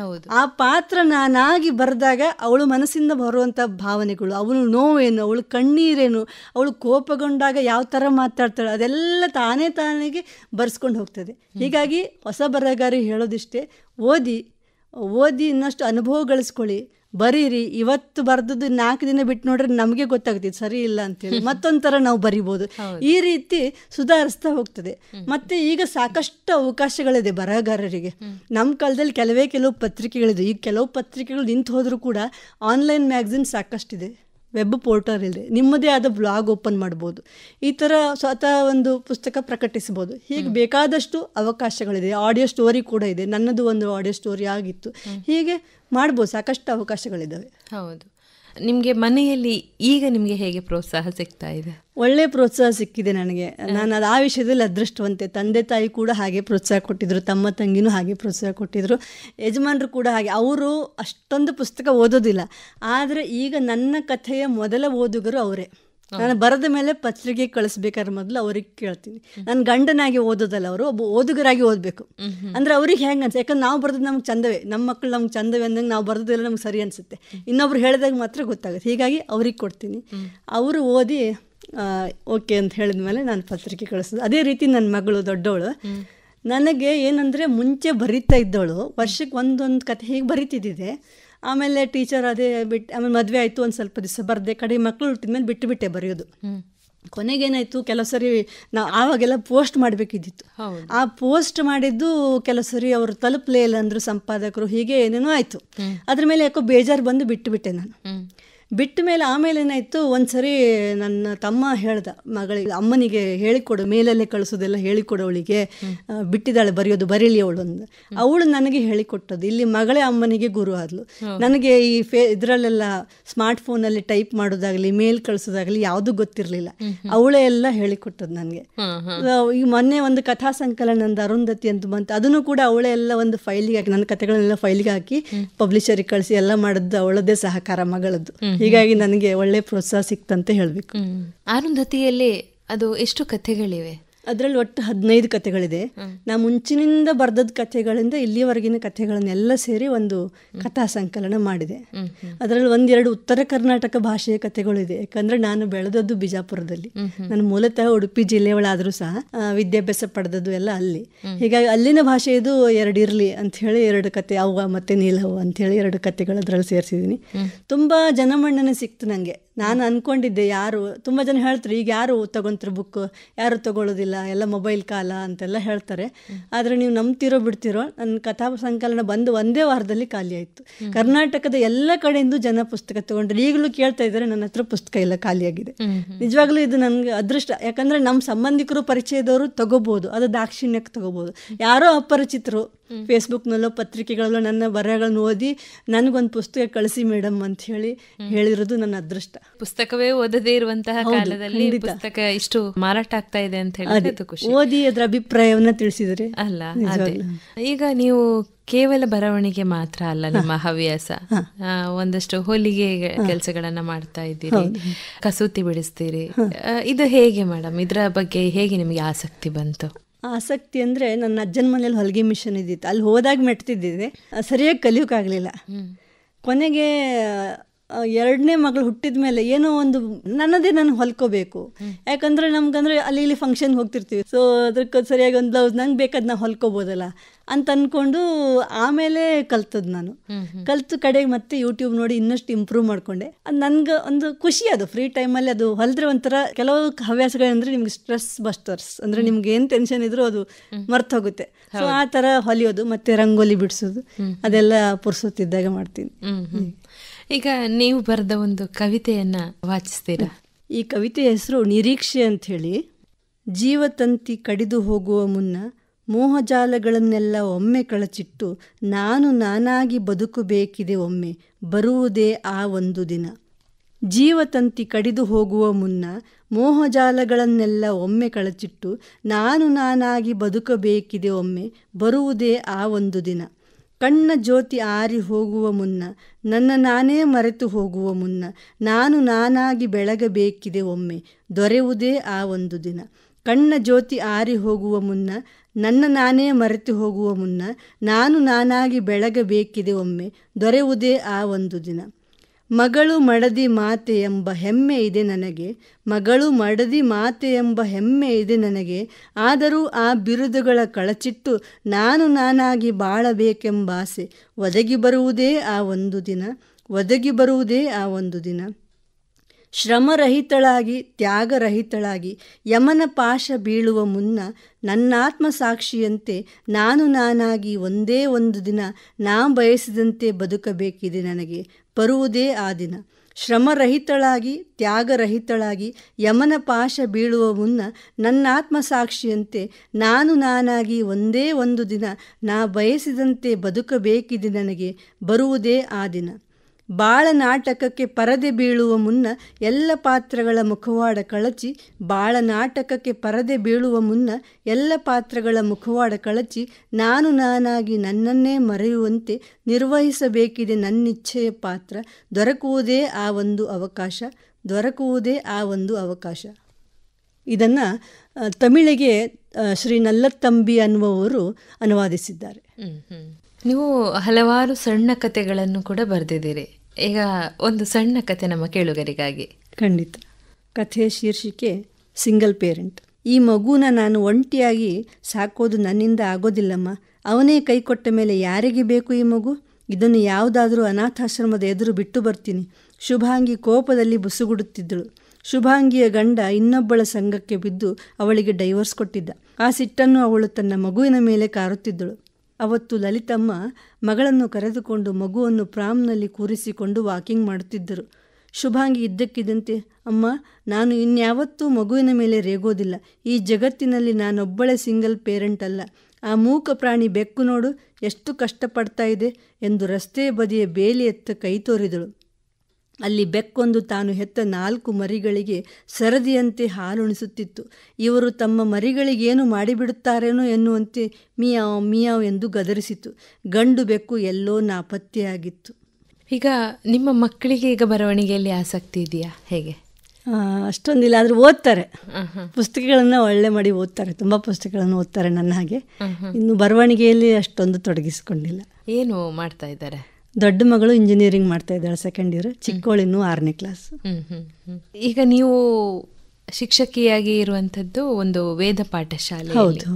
ಹೌದು ಆ ಪಾತ್ರ ನಾನಾಗಿ ಬರೆದಾಗ ಅವಳು ಮನಸ್ಸಿಂದ ಬರುವಂಥ ಭಾವನೆಗಳು ಅವಳು ನೋವೇನು ಅವಳು ಕಣ್ಣೀರೇನು ಅವಳು ಕೋಪಗೊಂಡಾಗ ಯಾವ ಥರ ಮಾತಾಡ್ತಾಳೆ ಅದೆಲ್ಲ ತಾನೇ ತಾನೇಗೆ ಬರೆಸ್ಕೊಂಡು ಹೋಗ್ತದೆ ಹೀಗಾಗಿ ಹೊಸ ಬರಹಗಾರಿ ಹೇಳೋದಿಷ್ಟೇ ಓದಿ ಓದಿ ಇನ್ನಷ್ಟು ಅನುಭವ ಗಳಿಸ್ಕೊಳ್ಳಿ ಬರೀರಿ ಇವತ್ತು ಬರೆದದ್ದು ನಾಲ್ಕು ದಿನ ಬಿಟ್ಟು ನೋಡ್ರೆ ನಮಗೆ ಗೊತ್ತಾಗ್ತಿತ್ತು ಸರಿ ಇಲ್ಲ ಅಂತೇಳಿ ಮತ್ತೊಂಥರ ನಾವು ಬರಿಬೋದು ಈ ರೀತಿ ಸುಧಾರಿಸ್ತಾ ಹೋಗ್ತದೆ ಮತ್ತೆ ಈಗ ಸಾಕಷ್ಟು ಅವಕಾಶಗಳಿದೆ ಬರಹಗಾರರಿಗೆ ನಮ್ಮ ಕಾಲದಲ್ಲಿ ಕೆಲವೇ ಕೆಲವು ಪತ್ರಿಕೆಗಳಿದೆ ಈ ಕೆಲವು ಪತ್ರಿಕೆಗಳು ನಿಂತು ಹೋದರೂ ಕೂಡ ಆನ್ಲೈನ್ ಮ್ಯಾಗ್ಝಿನ್ ಸಾಕಷ್ಟಿದೆ ವೆಬ್ ಪೋರ್ಟಲ್ ಇದೆ ನಿಮ್ಮದೇ ಆದ ಬ್ಲಾಗ್ ಓಪನ್ ಮಾಡ್ಬೋದು ಈ ಥರ ಸ್ವತಃ ಒಂದು ಪುಸ್ತಕ ಪ್ರಕಟಿಸ್ಬೋದು ಹೀಗೆ ಬೇಕಾದಷ್ಟು ಅವಕಾಶಗಳಿದೆ ಆಡಿಯೋ ಸ್ಟೋರಿ ಕೂಡ ಇದೆ ನನ್ನದು ಒಂದು ಆಡಿಯೋ ಸ್ಟೋರಿ ಆಗಿತ್ತು ಹೀಗೆ ಮಾಡ್ಬೋದು ಸಾಕಷ್ಟು ಅವಕಾಶಗಳಿದ್ದಾವೆ ಹೌದು ನಿಮಗೆ ಮನೆಯಲ್ಲಿ ಈಗ
ನಿಮಗೆ ಹೇಗೆ ಪ್ರೋತ್ಸಾಹ ಸಿಗ್ತಾ ಇದೆ
ಒಳ್ಳೆ ಪ್ರೋತ್ಸಾಹ ಸಿಕ್ಕಿದೆ ನನಗೆ ನಾನು ಅದು ಆ ವಿಷಯದಲ್ಲಿ ಅದೃಷ್ಟವಂತೆ ತಂದೆ ತಾಯಿ ಕೂಡ ಹಾಗೆ ಪ್ರೋತ್ಸಾಹ ಕೊಟ್ಟಿದ್ರು ತಮ್ಮ ತಂಗಿನೂ ಹಾಗೆ ಪ್ರೋತ್ಸಾಹ ಕೊಟ್ಟಿದ್ರು ಯಜಮಾನರು ಕೂಡ ಹಾಗೆ ಅವರು ಅಷ್ಟೊಂದು ಪುಸ್ತಕ ಓದೋದಿಲ್ಲ ಆದರೆ ಈಗ ನನ್ನ ಕಥೆಯ ಮೊದಲ ಓದುಗರು ಅವರೇ ನಾನು ಬರೆದ ಮೇಲೆ ಪತ್ರಿಕೆ ಕಳಿಸ್ಬೇಕಾದ್ರೆ ಮೊದಲು ಅವ್ರಿಗೆ ಕೇಳ್ತೀನಿ ನನ್ನ ಗಂಡನಾಗಿ ಓದೋದಲ್ಲ ಅವರು ಒಬ್ಬ ಓದುಗರಾಗಿ ಓದಬೇಕು ಅಂದ್ರೆ ಅವ್ರಿಗೆ ಹೆಂಗೆ ಅನ್ಸುತ್ತೆ ಯಾಕಂದ್ರೆ ನಾವು ಬರೋದು ನಮ್ಗೆ ಚಂದವೇ ನಮ್ಮ ಮಕ್ಕಳು ನಮ್ಗೆ ಚಂದವೇ ಅಂದಂಗೆ ನಾವು ಬರೆದಿಲ್ಲ ನಮ್ಗೆ ಸರಿ ಅನ್ಸುತ್ತೆ ಇನ್ನೊಬ್ರು ಹೇಳಿದಾಗ ಮಾತ್ರ ಗೊತ್ತಾಗುತ್ತೆ ಹೀಗಾಗಿ ಅವ್ರಿಗೆ ಕೊಡ್ತೀನಿ ಅವರು ಓದಿ ಓಕೆ ಅಂತ ಹೇಳಿದ ಮೇಲೆ ನಾನು ಪತ್ರಿಕೆ ಕಳಿಸೋದು ಅದೇ ರೀತಿ ನನ್ನ ಮಗಳು ದೊಡ್ಡವಳು ನನಗೆ ಏನಂದ್ರೆ ಮುಂಚೆ ಬರಿತಾ ಇದ್ದವಳು ವರ್ಷಕ್ಕೆ ಒಂದೊಂದು ಕತೆ ಹೀಗೆ ಬರಿತಿದ್ದಿದೆ ಆಮೇಲೆ ಟೀಚರ್ ಅದೇ ಬಿಟ್ಟು ಆಮೇಲೆ ಮದುವೆ ಆಯಿತು ಒಂದು ಸ್ವಲ್ಪ ದಿವಸ ಬರದೆ ಕಡೆ ಮಕ್ಕಳು ಹುಟ್ಟಿದ್ಮೇಲೆ ಬಿಟ್ಟು ಬಿಟ್ಟೆ ಬರೆಯೋದು ಕೊನೆಗೇನಾಯಿತು ಕೆಲವು ಸರಿ ನಾವು ಆವಾಗೆಲ್ಲ ಪೋಸ್ಟ್ ಮಾಡಬೇಕಿದ್ದಿತ್ತು ಆ ಪೋಸ್ಟ್ ಮಾಡಿದ್ದು ಕೆಲವು ಸರಿ ಅವರು ತಲುಪಲೇ ಇಲ್ಲ ಅಂದರು ಸಂಪಾದಕರು ಹೀಗೆ ಏನೇನೋ ಆಯಿತು ಅದ್ರ ಮೇಲೆ ಯಾಕೋ ಬೇಜಾರು ಬಂದು ಬಿಟ್ಟು ಬಿಟ್ಟೆ ನಾನು ಬಿಟ್ಟ ಮೇಲೆ ಆಮೇಲೆ ಏನಾಯ್ತು ಒಂದ್ಸರಿ ನನ್ನ ತಮ್ಮ ಹೇಳ್ದ ಮಗಳಿಗೆ ಅಮ್ಮನಿಗೆ ಹೇಳಿಕೊಡು ಮೇಲಲ್ಲೇ ಕಳಿಸೋದೆಲ್ಲ ಅವಳಿಗೆ ಬಿಟ್ಟಿದ್ದಾಳೆ ಬರೆಯೋದು ಬರೀಲಿ ಅವಳು ಒಂದು ಅವಳು ನನಗೆ ಹೇಳಿಕೊಟ್ಟದ್ದು ಇಲ್ಲಿ ಮಗಳೇ ಅಮ್ಮನಿಗೆ ಗುರು ಆದ್ಲು ನನಗೆ ಈ ಫೇ ಇದರಲ್ಲೆಲ್ಲ ಸ್ಮಾರ್ಟ್ ಫೋನಲ್ಲಿ ಟೈಪ್ ಮಾಡೋದಾಗ್ಲಿ ಮೇಲ್ ಕಳಿಸೋದಾಗ್ಲಿ ಯಾವುದು ಗೊತ್ತಿರಲಿಲ್ಲ ಅವಳೇ ಎಲ್ಲ ಹೇಳಿಕೊಟ್ಟದ್ದು ನನಗೆ ಈ ಮೊನ್ನೆ ಒಂದು ಕಥಾ ಸಂಕಲನ ನಂದು ಅರುಂಧತಿ ಅಂತ ಬಂತು ಅದನ್ನು ಕೂಡ ಅವಳೇ ಎಲ್ಲ ಒಂದು ಫೈಲಿಗೆ ಹಾಕಿ ನನ್ನ ಕಥೆಗಳನ್ನೆಲ್ಲ ಫೈಲಿಗೆ ಹಾಕಿ ಪಬ್ಲಿಷರಿಗೆ ಕಳಿಸಿ ಎಲ್ಲ ಮಾಡಿದ್ದು ಅವಳದೇ ಸಹಕಾರ ಮಗಳದ್ದು ಹೀಗಾಗಿ ನನಗೆ ಒಳ್ಳೆ ಪ್ರೋತ್ಸಾಹ ಸಿಕ್ತಂತ ಹೇಳಬೇಕು
ಅರುಂಧತಿಯಲ್ಲಿ ಅದು ಎಷ್ಟು ಕಥೆಗಳಿವೆ ಅದರಲ್ಲಿ ಒಟ್ಟು ಹದಿನೈದು
ಕಥೆಗಳಿದೆ ನಾ ಮುಂಚಿನಿಂದ ಬರೆದದ ಕಥೆಗಳಿಂದ ಇಲ್ಲಿಯವರೆಗಿನ ಕಥೆಗಳನ್ನೆಲ್ಲ ಸೇರಿ ಒಂದು ಕಥಾ ಸಂಕಲನ ಮಾಡಿದೆ ಅದರಲ್ಲಿ ಒಂದೆರಡು ಉತ್ತರ ಕರ್ನಾಟಕ ಭಾಷೆಯ ಇದೆ ಯಾಕಂದ್ರೆ ನಾನು ಬೆಳೆದದ್ದು ಬಿಜಾಪುರದಲ್ಲಿ ನನ್ನ ಮೂಲತಃ ಉಡುಪಿ ಜಿಲ್ಲೆಯವಳಾದರೂ ಸಹ ವಿದ್ಯಾಭ್ಯಾಸ ಪಡೆದದ್ದು ಎಲ್ಲ ಅಲ್ಲಿ ಹೀಗಾಗಿ ಅಲ್ಲಿನ ಭಾಷೆಯದು ಎರಡು ಇರಲಿ ಅಂತ ಹೇಳಿ ಎರಡು ಕತೆ ಅವ್ವ ಮತ್ತೆ ನೀಲವ್ವ ಅಂತ ಹೇಳಿ ಎರಡು ಕಥೆಗಳು ಅದರಲ್ಲಿ ಸೇರಿಸಿದ್ದೀನಿ ತುಂಬಾ ಜನಮಣ್ಣನೆ ಸಿಕ್ತು ನಂಗೆ ನಾನು ಅಂದ್ಕೊಂಡಿದ್ದೆ ಯಾರು ತುಂಬ ಜನ ಹೇಳ್ತಾರೆ ಈಗ ಯಾರು ತೊಗೊತಾರೆ ಬುಕ್ ಯಾರು ತಗೊಳ್ಳೋದಿಲ್ಲ ಎಲ್ಲ ಮೊಬೈಲ್ ಕಾಲ ಅಂತೆಲ್ಲ ಹೇಳ್ತಾರೆ ಆದರೆ ನೀವು ನಂಬ್ತಿರೋ ಬಿಡ್ತಿರೋ ನನ್ನ ಕಥಾ ಸಂಕಲನ ಬಂದು ಒಂದೇ ವಾರದಲ್ಲಿ ಖಾಲಿ ಆಯಿತು ಕರ್ನಾಟಕದ ಎಲ್ಲ ಕಡೆಯಿಂದ ಜನ ಪುಸ್ತಕ ತಗೊಂಡ್ರೆ ಈಗಲೂ ಕೇಳ್ತಾ ಇದ್ದಾರೆ ನನ್ನ ಹತ್ರ ಪುಸ್ತಕ ಇಲ್ಲ ಖಾಲಿಯಾಗಿದೆ ನಿಜವಾಗ್ಲೂ ಇದು ನನಗೆ ಅದೃಷ್ಟ ಯಾಕಂದ್ರೆ ನಮ್ಮ ಸಂಬಂಧಿಕರು ಪರಿಚಯದವರು ತಗೋಬೋದು ಅದು ದಾಕ್ಷಿಣ್ಯಕ್ಕೆ ತಗೋಬೋದು ಯಾರೋ ಅಪರಿಚಿತರು ಫೇಸ್ಬುಕ್ನಲ್ಲೋ ಪತ್ರಿಕೆಗಳಲ್ಲೋ ನನ್ನ ಬರಹಗಳನ್ನು ಓದಿ ನನಗೊಂದು ಪುಸ್ತಕ ಕಳಿಸಿ ಮೇಡಮ್ ಅಂತ ಹೇಳಿ ಹೇಳಿರೋದು ನನ್ನ ಅದೃಷ್ಟ ಪುಸ್ತಕವೇ
ಓದದೇ ಇರುವಂತಹ ಕಾಲದಲ್ಲಿ ಪುಸ್ತಕ ಇಷ್ಟು ಮಾರಾಟ ಆಗ್ತಾ ಇದೆ ಅಂತ ಹೇಳಿ ಓದಿ ಅದ್ರ ಅಭಿಪ್ರಾಯವನ್ನ ತಿಳಿಸಿದ್ರೆ ಅಲ್ಲ ಈಗ ನೀವು ಕೇವಲ ಬರವಣಿಗೆ ಮಾತ್ರ ಅಲ್ಲ ನಿಮ್ಮ ಹವ್ಯಾಸ ಒಂದಷ್ಟು ಹೊಲಿಗೆ ಕೆಲಸಗಳನ್ನ ಮಾಡ್ತಾ ಇದ್ದೀರಿ ಕಸೂತಿ ಬಿಡಿಸ್ತೀರಿ ಇದು ಹೇಗೆ ಮೇಡಮ್ ಇದರ ಬಗ್ಗೆ ಹೇಗೆ ನಿಮಗೆ ಆಸಕ್ತಿ ಬಂತು
ಆಸಕ್ತಿ ಅಂದರೆ ನನ್ನ ಅಜ್ಜನ ಮನೇಲಿ ಹೊಲಿಗೆ ಮಿಷನ್ ಇದ್ದಿತ್ತು ಅಲ್ಲಿ ಹೋದಾಗ ಮೆಟ್ತಿದ್ದಿದ್ದೆ ಸರಿಯಾಗಿ ಕಲಿಯೋಕ್ಕಾಗಲಿಲ್ಲ ಕೊನೆಗೆ ಎರಡನೇ ಮಗಳು ಹುಟ್ಟಿದ ಮೇಲೆ ಏನೋ ಒಂದು ನನ್ನದೇ ನಾನು ಹೊಲ್ಕೋಬೇಕು ಯಾಕಂದ್ರೆ ನಮ್ಗಂದ್ರೆ ಅಲ್ಲಿ ಇಲ್ಲಿ ಫಂಕ್ಷನ್ ಹೋಗ್ತಿರ್ತೀವಿ ಸೊ ಅದಕ್ಕೆ ಸರಿಯಾಗಿ ಒಂದು ಬ್ಲೌಸ್ ನಂಗೆ ಬೇಕಾದ್ ನಾ ಹೊಲ್ಕೋಬೋದಲ್ಲ ಅಂತ ಅನ್ಕೊಂಡು ಆಮೇಲೆ ಕಲ್ತದ್ ನಾನು ಕಲ್ತು ಕಡೆ ಮತ್ತೆ ಯೂಟ್ಯೂಬ್ ನೋಡಿ ಇನ್ನಷ್ಟು ಇಂಪ್ರೂವ್ ಮಾಡ್ಕೊಂಡೆ ಅದು ನನ್ಗೆ ಒಂದು ಖುಷಿ ಅದು ಫ್ರೀ ಟೈಮಲ್ಲಿ ಅದು ಹೊಲಿದ್ರೆ ಒಂಥರ ಕೆಲವು ಹವ್ಯಾಸಗಳಂದ್ರೆ ನಿಮ್ಗೆ ಸ್ಟ್ರೆಸ್ ಬಸ್ಟರ್ಸ್ ಅಂದ್ರೆ ನಿಮ್ಗೆ ಏನು ಟೆನ್ಷನ್ ಇದ್ರೂ ಅದು ಮರ್ತೋಗುತ್ತೆ ಸೊ ಆ ಥರ ಹೊಲಿಯೋದು ಮತ್ತೆ ರಂಗೋಲಿ ಬಿಡಿಸೋದು ಅದೆಲ್ಲ
ಪುರ್ಸೊತ್ತಿದ್ದಾಗ ಮಾಡ್ತೀನಿ ಈಗ ನೀವು ಬರೆದ ಒಂದು ಕವಿತೆಯನ್ನ ವಾಚಿಸ್ತೀರಾ
ಈ ಕವಿತೆಯ ಹೆಸರು ನಿರೀಕ್ಷೆ ಅಂತ ಹೇಳಿ ಜೀವತಂತಿ ಕಡಿದು ಹೋಗುವ ಮುನ್ನ ಮೋಹಜಾಲಗಳನ್ನೆಲ್ಲ ಒಮ್ಮೆ ಕಳಚಿಟ್ಟು ನಾನು ನಾನಾಗಿ ಬದುಕಬೇಕಿದೆ ಒಮ್ಮೆ ಬರುವುದೇ ಆ ಒಂದು ದಿನ ಜೀವತಂತಿ ಕಡಿದು ಹೋಗುವ ಮುನ್ನ ಮೋಹಜಾಲಗಳನ್ನೆಲ್ಲ ಒಮ್ಮೆ ಕಳಚಿಟ್ಟು ನಾನು ನಾನಾಗಿ ಬದುಕಬೇಕಿದೆ ಒಮ್ಮೆ ಬರುವುದೇ ಆ ಒಂದು ದಿನ ಕಣ್ಣ ಜ್ಯೋತಿ ಆರಿ ಹೋಗುವ ಮುನ್ನ ನನ್ನ ನಾನೇ ಮರೆತು ಹೋಗುವ ಮುನ್ನ ನಾನು ನಾನಾಗಿ ಬೆಳಗಬೇಕಿದೆ ಒಮ್ಮೆ ದೊರೆಯುವುದೇ ಆ ಒಂದು ದಿನ ಕಣ್ಣ ಜ್ಯೋತಿ ಆರಿ ಹೋಗುವ ಮುನ್ನ ನನ್ನ ನಾನೇ ಮರೆತು ಹೋಗುವ ಮುನ್ನ ನಾನು ನಾನಾಗಿ ಬೆಳಗಬೇಕಿದೆ ಒಮ್ಮೆ ದೊರೆಯುವುದೇ ಆ ಒಂದು ದಿನ ಮಗಳು ಮಡದಿ ಮಾತೆ ಎಂಬ ಹೆಮ್ಮೆ ಇದೆ ನನಗೆ ಮಗಳು ಮಡದಿ ಮಾತೆ ಎಂಬ ಹೆಮ್ಮೆ ಇದೆ ನನಗೆ ಆದರೂ ಆ ಬಿರುದುಗಳ ಕಳಚಿಟ್ಟು ನಾನು ನಾನಾಗಿ ಬಾಳಬೇಕೆಂಬ ಆಸೆ ಒದಗಿ ಬರುವುದೇ ಆ ಒಂದು ದಿನ ಒದಗಿ ಬರುವುದೇ ಆ ಒಂದು ದಿನ ಶ್ರಮರಹಿತಳಾಗಿ ತ್ಯಾಗರಹಿತಳಾಗಿ ಯಮನ ಪಾಶ ಬೀಳುವ ಮುನ್ನ ನನ್ನಾತ್ಮ ಸಾಕ್ಷಿಯಂತೆ ನಾನು ನಾನಾಗಿ ಒಂದೇ ಒಂದು ದಿನ ನಾ ಬಯಸಿದಂತೆ ಬದುಕಬೇಕಿದೆ ನನಗೆ ಬರುವುದೇ ಆ ದಿನ ಶ್ರಮರಹಿತಳಾಗಿ ತ್ಯಾಗರಹಿತಳಾಗಿ ಯಮನ ಪಾಶ ಬೀಳುವ ಮುನ್ನ ನನ್ನಾತ್ಮ ಸಾಕ್ಷಿಯಂತೆ ನಾನು ನಾನಾಗಿ ಒಂದೇ ಒಂದು ದಿನ ನಾ ಬಯಸಿದಂತೆ ಬದುಕಬೇಕಿದೆ ನನಗೆ ಬರುವುದೇ ಆ ದಿನ ಬಾಳ ನಾಟಕಕ್ಕೆ ಪರದೆ ಬೀಳುವ ಮುನ್ನ ಎಲ್ಲ ಪಾತ್ರಗಳ ಮುಖವಾಡ ಕಳಚಿ ಬಾಳ ನಾಟಕಕ್ಕೆ ಪರದೆ ಬೀಳುವ ಮುನ್ನ ಎಲ್ಲ ಪಾತ್ರಗಳ ಮುಖವಾಡ ಕಳಚಿ ನಾನು ನಾನಾಗಿ ನನ್ನನ್ನೇ ಮರೆಯುವಂತೆ ನಿರ್ವಹಿಸಬೇಕಿದೆ ನನ್ನಿಚ್ಛೆಯ ಪಾತ್ರ ದೊರಕುವುದೇ ಆ ಒಂದು ಅವಕಾಶ ದೊರಕುವುದೇ ಆ ಒಂದು ಅವಕಾಶ ಇದನ್ನು ತಮಿಳಿಗೆ ಶ್ರೀ ನಲ್ಲತ್ತಂಬಿ
ಅನ್ನುವವರು ಅನುವಾದಿಸಿದ್ದಾರೆ ನೀವು ಹಲವಾರು ಸಣ್ಣ ಕಥೆಗಳನ್ನು ಕೂಡ ಬರೆದಿದ್ದೀರಿ ಈಗ ಒಂದು ಸಣ್ಣ ಕತೆ ನಮ್ಮ ಕೇಳುಗರಿಗಾಗಿ ಖಂಡಿತ ಕಥೆಯ ಶೀರ್ಷಿಕೆ ಸಿಂಗಲ್ ಪೇರೆಂಟ್ ಈ ಮಗುನ ನಾನು ಒಂಟಿಯಾಗಿ
ಸಾಕೋದು ನನ್ನಿಂದ ಆಗೋದಿಲ್ಲಮ್ಮ ಅವನೇ ಕೈ ಕೊಟ್ಟ ಮೇಲೆ ಯಾರಿಗೆ ಬೇಕು ಈ ಮಗು ಇದನ್ನು ಯಾವುದಾದರೂ ಅನಾಥಾಶ್ರಮದ ಎದುರು ಬಿಟ್ಟು ಬರ್ತೀನಿ ಶುಭಾಂಗಿ ಕೋಪದಲ್ಲಿ ಬುಸುಗುಡುತ್ತಿದ್ದಳು ಶುಭಾಂಗಿಯ ಗಂಡ ಇನ್ನೊಬ್ಬಳ ಸಂಘಕ್ಕೆ ಬಿದ್ದು ಅವಳಿಗೆ ಡೈವರ್ಸ್ ಕೊಟ್ಟಿದ್ದ ಆ ಸಿಟ್ಟನ್ನು ಅವಳು ತನ್ನ ಮಗುವಿನ ಮೇಲೆ ಕಾರುತ್ತಿದ್ದಳು ಅವತ್ತು ಲಲಿತಮ್ಮ ಮಗಳನ್ನು ಕರೆದುಕೊಂಡು ಮಗುವನ್ನು ಪ್ರಾಮ್ನಲ್ಲಿ ಕೂರಿಸಿಕೊಂಡು ವಾಕಿಂಗ್ ಮಾಡುತ್ತಿದ್ದರು ಶುಭಾಂಗಿ ಇದ್ದಕ್ಕಿದ್ದಂತೆ ಅಮ್ಮ ನಾನು ಇನ್ಯಾವತ್ತೂ ಮಗುವಿನ ಮೇಲೆ ರೇಗೋದಿಲ್ಲ ಈ ಜಗತ್ತಿನಲ್ಲಿ ನಾನೊಬ್ಬಳೇ ಸಿಂಗಲ್ ಪೇರೆಂಟ್ ಅಲ್ಲ ಆ ಮೂಕ ಪ್ರಾಣಿ ಬೆಕ್ಕು ನೋಡು ಎಷ್ಟು ಕಷ್ಟಪಡ್ತಾ ಇದೆ ಎಂದು ರಸ್ತೆ ಬದಿಯ ಬೇಲಿ ಎತ್ತ ಕೈ ತೋರಿದಳು ಅಲ್ಲಿ ಬೆಕ್ಕೊಂದು ತಾನು ಹೆತ್ತ ನಾಲ್ಕು ಮರಿಗಳಿಗೆ ಸರದಿಯಂತೆ ಹಾಲುಣಿಸುತ್ತಿತ್ತು ಇವರು ತಮ್ಮ ಮರಿಗಳಿಗೇನು ಮಾಡಿಬಿಡುತ್ತಾರೇನೋ ಎನ್ನುವಂತೆ ಮಿಯಾವ್ ಮಿಯಾವ್ ಎಂದು ಗದರಿಸಿತು ಗಂಡು ಬೆಕ್ಕು ಎಲ್ಲೋ
ನಾಪತ್ತೆಯಾಗಿತ್ತು ಈಗ ನಿಮ್ಮ ಮಕ್ಕಳಿಗೆ ಈಗ ಬರವಣಿಗೆಯಲ್ಲಿ ಆಸಕ್ತಿ ಇದೆಯಾ ಹೇಗೆ ಅಷ್ಟೊಂದಿಲ್ಲ ಆದರೆ ಓದ್ತಾರೆ
ಪುಸ್ತಕಗಳನ್ನು ಒಳ್ಳೆ ಮಾಡಿ ಓದ್ತಾರೆ ತುಂಬ ಪುಸ್ತಕಗಳನ್ನು ಓದ್ತಾರೆ ನನ್ನ ಹಾಗೆ ಇನ್ನು ಬರವಣಿಗೆಯಲ್ಲಿ ಅಷ್ಟೊಂದು ತೊಡಗಿಸಿಕೊಂಡಿಲ್ಲ
ಏನು ಮಾಡ್ತಾ ಇದ್ದಾರೆ
ದೊಡ್ಡ ಮಗಳು ಇಂಜಿನಿಯರಿಂಗ್ ಮಾಡ್ತಾ ಇದ್ದಾಳೆ ಸೆಕೆಂಡ್ ಇಯರ್ ಚಿಕ್ಕೋಳಿನೂ ಆರನೇ ಕ್ಲಾಸ್
ಈಗ ನೀವು ಶಿಕ್ಷಕಿಯಾಗಿ ಇರುವಂತದ್ದು ಒಂದು ವೇದ ಪಾಠಶಾಲೆ ಹೌದು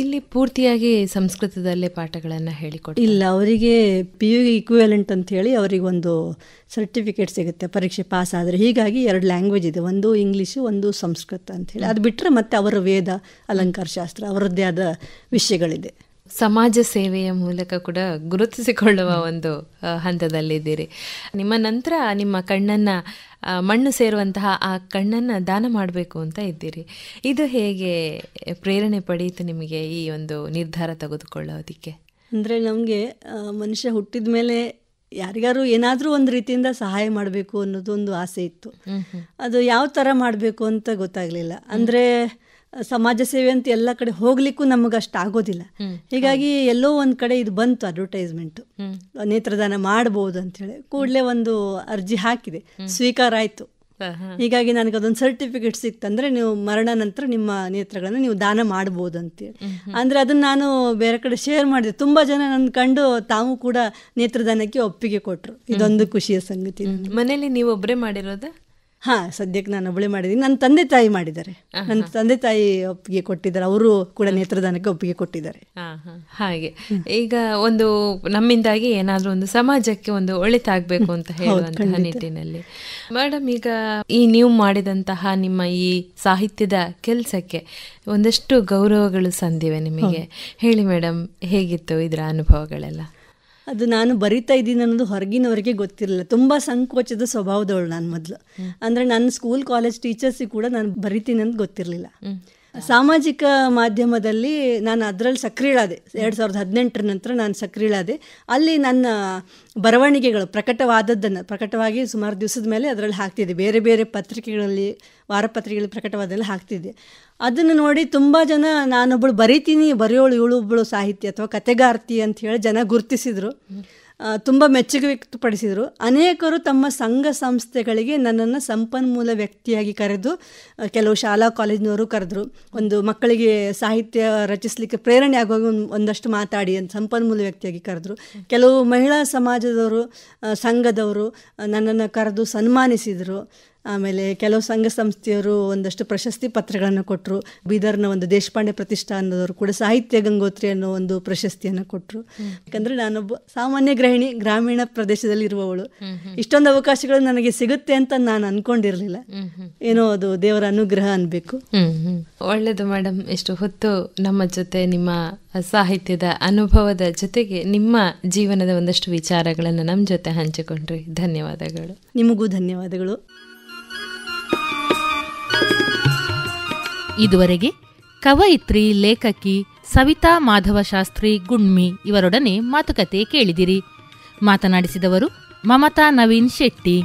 ಇಲ್ಲಿ ಪೂರ್ತಿಯಾಗಿ ಸಂಸ್ಕೃತದಲ್ಲೇ ಪಾಠಗಳನ್ನು ಹೇಳಿಕೊಟ್ಟು
ಇಲ್ಲ ಅವರಿಗೆ ಪಿ ಯು ಇಕ್ವಿವೆಲೆಂಟ್ ಅಂತ ಹೇಳಿ ಅವರಿಗೆ ಒಂದು ಸರ್ಟಿಫಿಕೇಟ್ ಸಿಗುತ್ತೆ ಪರೀಕ್ಷೆ ಪಾಸ್ ಆದರೆ ಹೀಗಾಗಿ ಎರಡು ಲ್ಯಾಂಗ್ವೇಜ್ ಇದೆ ಒಂದು ಇಂಗ್ಲೀಷು ಒಂದು ಸಂಸ್ಕೃತ ಅಂತ ಹೇಳಿ ಅದು ಬಿಟ್ಟರೆ ಮತ್ತೆ ಅವರ ವೇದ ಅಲಂಕಾರ ಶಾಸ್ತ್ರ ಅವರದ್ದೇ ಆದ
ವಿಷಯಗಳಿದೆ ಸಮಾಜ ಸೇವೆಯ ಮೂಲಕ ಕೂಡ ಗುರುತಿಸಿಕೊಳ್ಳುವ ಒಂದು ಹಂತದಲ್ಲಿದ್ದೀರಿ ನಿಮ್ಮ ನಂತರ ನಿಮ್ಮ ಕಣ್ಣನ್ನು ಮಣ್ಣು ಸೇರುವಂತಹ ಆ ಕಣ್ಣನ್ನು ದಾನ ಮಾಡಬೇಕು ಅಂತ ಇದ್ದೀರಿ ಇದು ಹೇಗೆ ಪ್ರೇರಣೆ ಪಡೆಯಿತು ನಿಮಗೆ ಈ ಒಂದು ನಿರ್ಧಾರ ತೆಗೆದುಕೊಳ್ಳೋದಕ್ಕೆ
ಅಂದರೆ ನಮಗೆ ಮನುಷ್ಯ ಹುಟ್ಟಿದ ಮೇಲೆ ಯಾರಿಗಾರು ಏನಾದರೂ ಒಂದು ರೀತಿಯಿಂದ ಸಹಾಯ ಮಾಡಬೇಕು ಅನ್ನೋದು ಒಂದು ಆಸೆ ಇತ್ತು ಅದು ಯಾವ ಥರ ಮಾಡಬೇಕು ಅಂತ ಗೊತ್ತಾಗಲಿಲ್ಲ ಅಂದರೆ ಸಮಾಜ ಸೇವೆ ಅಂತ ಎಲ್ಲ ಕಡೆ ಹೋಗ್ಲಿಕ್ಕೂ ಅಷ್ಟು ಆಗೋದಿಲ್ಲ ಹೀಗಾಗಿ ಎಲ್ಲೋ ಒಂದು ಕಡೆ ಇದು ಬಂತು ಅಡ್ವರ್ಟೈಸ್ಮೆಂಟ್ ನೇತ್ರದಾನ ಅಂತ ಹೇಳಿ ಕೂಡಲೇ ಒಂದು ಅರ್ಜಿ ಹಾಕಿದೆ ಸ್ವೀಕಾರ ಆಯ್ತು ಹೀಗಾಗಿ ನನಗೆ ಅದೊಂದು ಸರ್ಟಿಫಿಕೇಟ್ ಸಿಕ್ತಂದ್ರೆ ನೀವು ಮರಣ ನಂತರ ನಿಮ್ಮ ನೇತ್ರಗಳನ್ನು ನೀವು ದಾನ ಮಾಡಬಹುದು ಅಂತೇಳಿ ಅಂದ್ರೆ ಅದನ್ನ ನಾನು ಬೇರೆ ಕಡೆ ಶೇರ್ ಮಾಡಿದೆ ತುಂಬಾ ಜನ ನನ್ನ ಕಂಡು ತಾವು ಕೂಡ ನೇತ್ರದಾನಕ್ಕೆ ಒಪ್ಪಿಗೆ ಕೊಟ್ಟರು ಇದೊಂದು ಖುಷಿಯ ಸಂಗತಿ
ಮನೇಲಿ ನೀವು ಒಬ್ಬರೇ ಮಾಡಿರೋದು
ಹಾ ಸದ್ಯಕ್ಕೆ ನಾನು ಒಬ್ಬಳೆ ಮಾಡಿದ್ದೀನಿ ನನ್ನ ತಂದೆ ತಾಯಿ ಮಾಡಿದ್ದಾರೆ ನನ್ನ ತಂದೆ ತಾಯಿ ಒಪ್ಪಿಗೆ ಕೊಟ್ಟಿದ್ದಾರೆ ಅವರು ಕೂಡ ನೇತ್ರದಾನಕ್ಕೆ ಒಪ್ಪಿಗೆ ಕೊಟ್ಟಿದ್ದಾರೆ
ಹಾಗೆ ಈಗ ಒಂದು ನಮ್ಮಿಂದಾಗಿ ಏನಾದರೂ ಒಂದು ಸಮಾಜಕ್ಕೆ ಒಂದು ಒಳಿತಾಗಬೇಕು ಅಂತ ಹೇಳುವಂತಹ ನಿಟ್ಟಿನಲ್ಲಿ ಮೇಡಮ್ ಈಗ ಈ ನೀವು ಮಾಡಿದಂತಹ ನಿಮ್ಮ ಈ ಸಾಹಿತ್ಯದ ಕೆಲಸಕ್ಕೆ ಒಂದಷ್ಟು ಗೌರವಗಳು ಸಂದಿವೆ ನಿಮಗೆ ಹೇಳಿ ಮೇಡಮ್ ಹೇಗಿತ್ತು ಇದರ ಅನುಭವಗಳೆಲ್ಲ
ಅದು ನಾನು ಬರಿತಾ ಇದ್ದೀನಿ ಅನ್ನೋದು ಹೊರಗಿನವರಿಗೆ ಗೊತ್ತಿರಲಿಲ್ಲ ತುಂಬ ಸಂಕೋಚದ ಸ್ವಭಾವದವಳು ನಾನು ಮೊದಲು ಅಂದರೆ ನನ್ನ ಸ್ಕೂಲ್ ಕಾಲೇಜ್ ಟೀಚರ್ಸಿಗೆ ಕೂಡ ನಾನು ಬರಿತೀನಿ ಅಂತ ಗೊತ್ತಿರಲಿಲ್ಲ ಸಾಮಾಜಿಕ ಮಾಧ್ಯಮದಲ್ಲಿ ನಾನು ಅದರಲ್ಲಿ ಸಕ್ರಿಯಳಾದೆ ಎರಡು ಸಾವಿರದ ಹದಿನೆಂಟರ ನಂತರ ನಾನು ಸಕ್ರಿಯಳಾದೆ ಅಲ್ಲಿ ನನ್ನ ಬರವಣಿಗೆಗಳು ಪ್ರಕಟವಾದದ್ದನ್ನು ಪ್ರಕಟವಾಗಿ ಸುಮಾರು ದಿವಸದ ಮೇಲೆ ಅದರಲ್ಲಿ ಹಾಕ್ತಿದ್ದೆ ಬೇರೆ ಬೇರೆ ಪತ್ರಿಕೆಗಳಲ್ಲಿ ವಾರಪತ್ರಿಕೆಗಳಲ್ಲಿ ಪ್ರಕಟವಾದಲ್ಲಿ ಹಾಕ್ತಿದ್ದೆ ಅದನ್ನು ನೋಡಿ ತುಂಬ ಜನ ನಾನೊಬ್ಬಳು ಬರಿತೀನಿ ಬರೆಯೋಳು ಇವಳು ಒಬ್ಬಳು ಸಾಹಿತ್ಯ ಅಥವಾ ಕತೆಗಾರ್ತಿ ಅಂತ ಹೇಳಿ ಜನ ಗುರುತಿಸಿದರು ತುಂಬ ಮೆಚ್ಚುಗೆ ವ್ಯಕ್ತಪಡಿಸಿದರು ಅನೇಕರು ತಮ್ಮ ಸಂಘ ಸಂಸ್ಥೆಗಳಿಗೆ ನನ್ನನ್ನು ಸಂಪನ್ಮೂಲ ವ್ಯಕ್ತಿಯಾಗಿ ಕರೆದು ಕೆಲವು ಶಾಲಾ ಕಾಲೇಜಿನವರು ಕರೆದರು ಒಂದು ಮಕ್ಕಳಿಗೆ ಸಾಹಿತ್ಯ ರಚಿಸಲಿಕ್ಕೆ ಪ್ರೇರಣೆ ಆಗುವಾಗ ಒಂದಷ್ಟು ಮಾತಾಡಿ ಅಂತ ಸಂಪನ್ಮೂಲ ವ್ಯಕ್ತಿಯಾಗಿ ಕರೆದರು ಕೆಲವು ಮಹಿಳಾ ಸಮಾಜದವರು ಸಂಘದವರು ನನ್ನನ್ನು ಕರೆದು ಸನ್ಮಾನಿಸಿದರು ಆಮೇಲೆ ಕೆಲವು ಸಂಘ ಸಂಸ್ಥೆಯವರು ಒಂದಷ್ಟು ಪ್ರಶಸ್ತಿ ಪತ್ರಗಳನ್ನು ಕೊಟ್ಟರು ಬೀದರ್ನ ಒಂದು ದೇಶಪಾಂಡೆ ಪ್ರತಿಷ್ಠಾನದವರು ಕೂಡ ಸಾಹಿತ್ಯ ಗಂಗೋತ್ರಿ ಅನ್ನೋ ಒಂದು ಪ್ರಶಸ್ತಿಯನ್ನು ಕೊಟ್ಟರು ಯಾಕಂದರೆ ನಾನೊಬ್ಬ ಸಾಮಾನ್ಯ ಗೃಹಿಣಿ ಗ್ರಾಮೀಣ ಪ್ರದೇಶದಲ್ಲಿ ಇರುವವಳು ಇಷ್ಟೊಂದು ಅವಕಾಶಗಳು ನನಗೆ ಸಿಗುತ್ತೆ ಅಂತ ನಾನು ಅನ್ಕೊಂಡಿರಲಿಲ್ಲ
ಏನೋ ಅದು ದೇವರ ಅನುಗ್ರಹ ಅನ್ಬೇಕು ಒಳ್ಳೇದು ಮೇಡಮ್ ಇಷ್ಟು ಹೊತ್ತು ನಮ್ಮ ಜೊತೆ ನಿಮ್ಮ ಸಾಹಿತ್ಯದ ಅನುಭವದ ಜೊತೆಗೆ ನಿಮ್ಮ ಜೀವನದ ಒಂದಷ್ಟು ವಿಚಾರಗಳನ್ನು ನಮ್ಮ ಜೊತೆ ಹಂಚಿಕೊಂಡ್ರಿ ಧನ್ಯವಾದಗಳು
ನಿಮಗೂ ಧನ್ಯವಾದಗಳು
ಇದುವರೆಗೆ ಕವಯಿತ್ರಿ ಲೇಖಕಿ ಸವಿತಾ ಮಾಧವ ಶಾಸ್ತ್ರಿ ಗುಣ್ಮಿ ಇವರೊಡನೆ ಮಾತುಕತೆ ಕೇಳಿದಿರಿ ಮಾತನಾಡಿಸಿದವರು ಮಮತಾ ನವೀನ್ ಶೆಟ್ಟಿ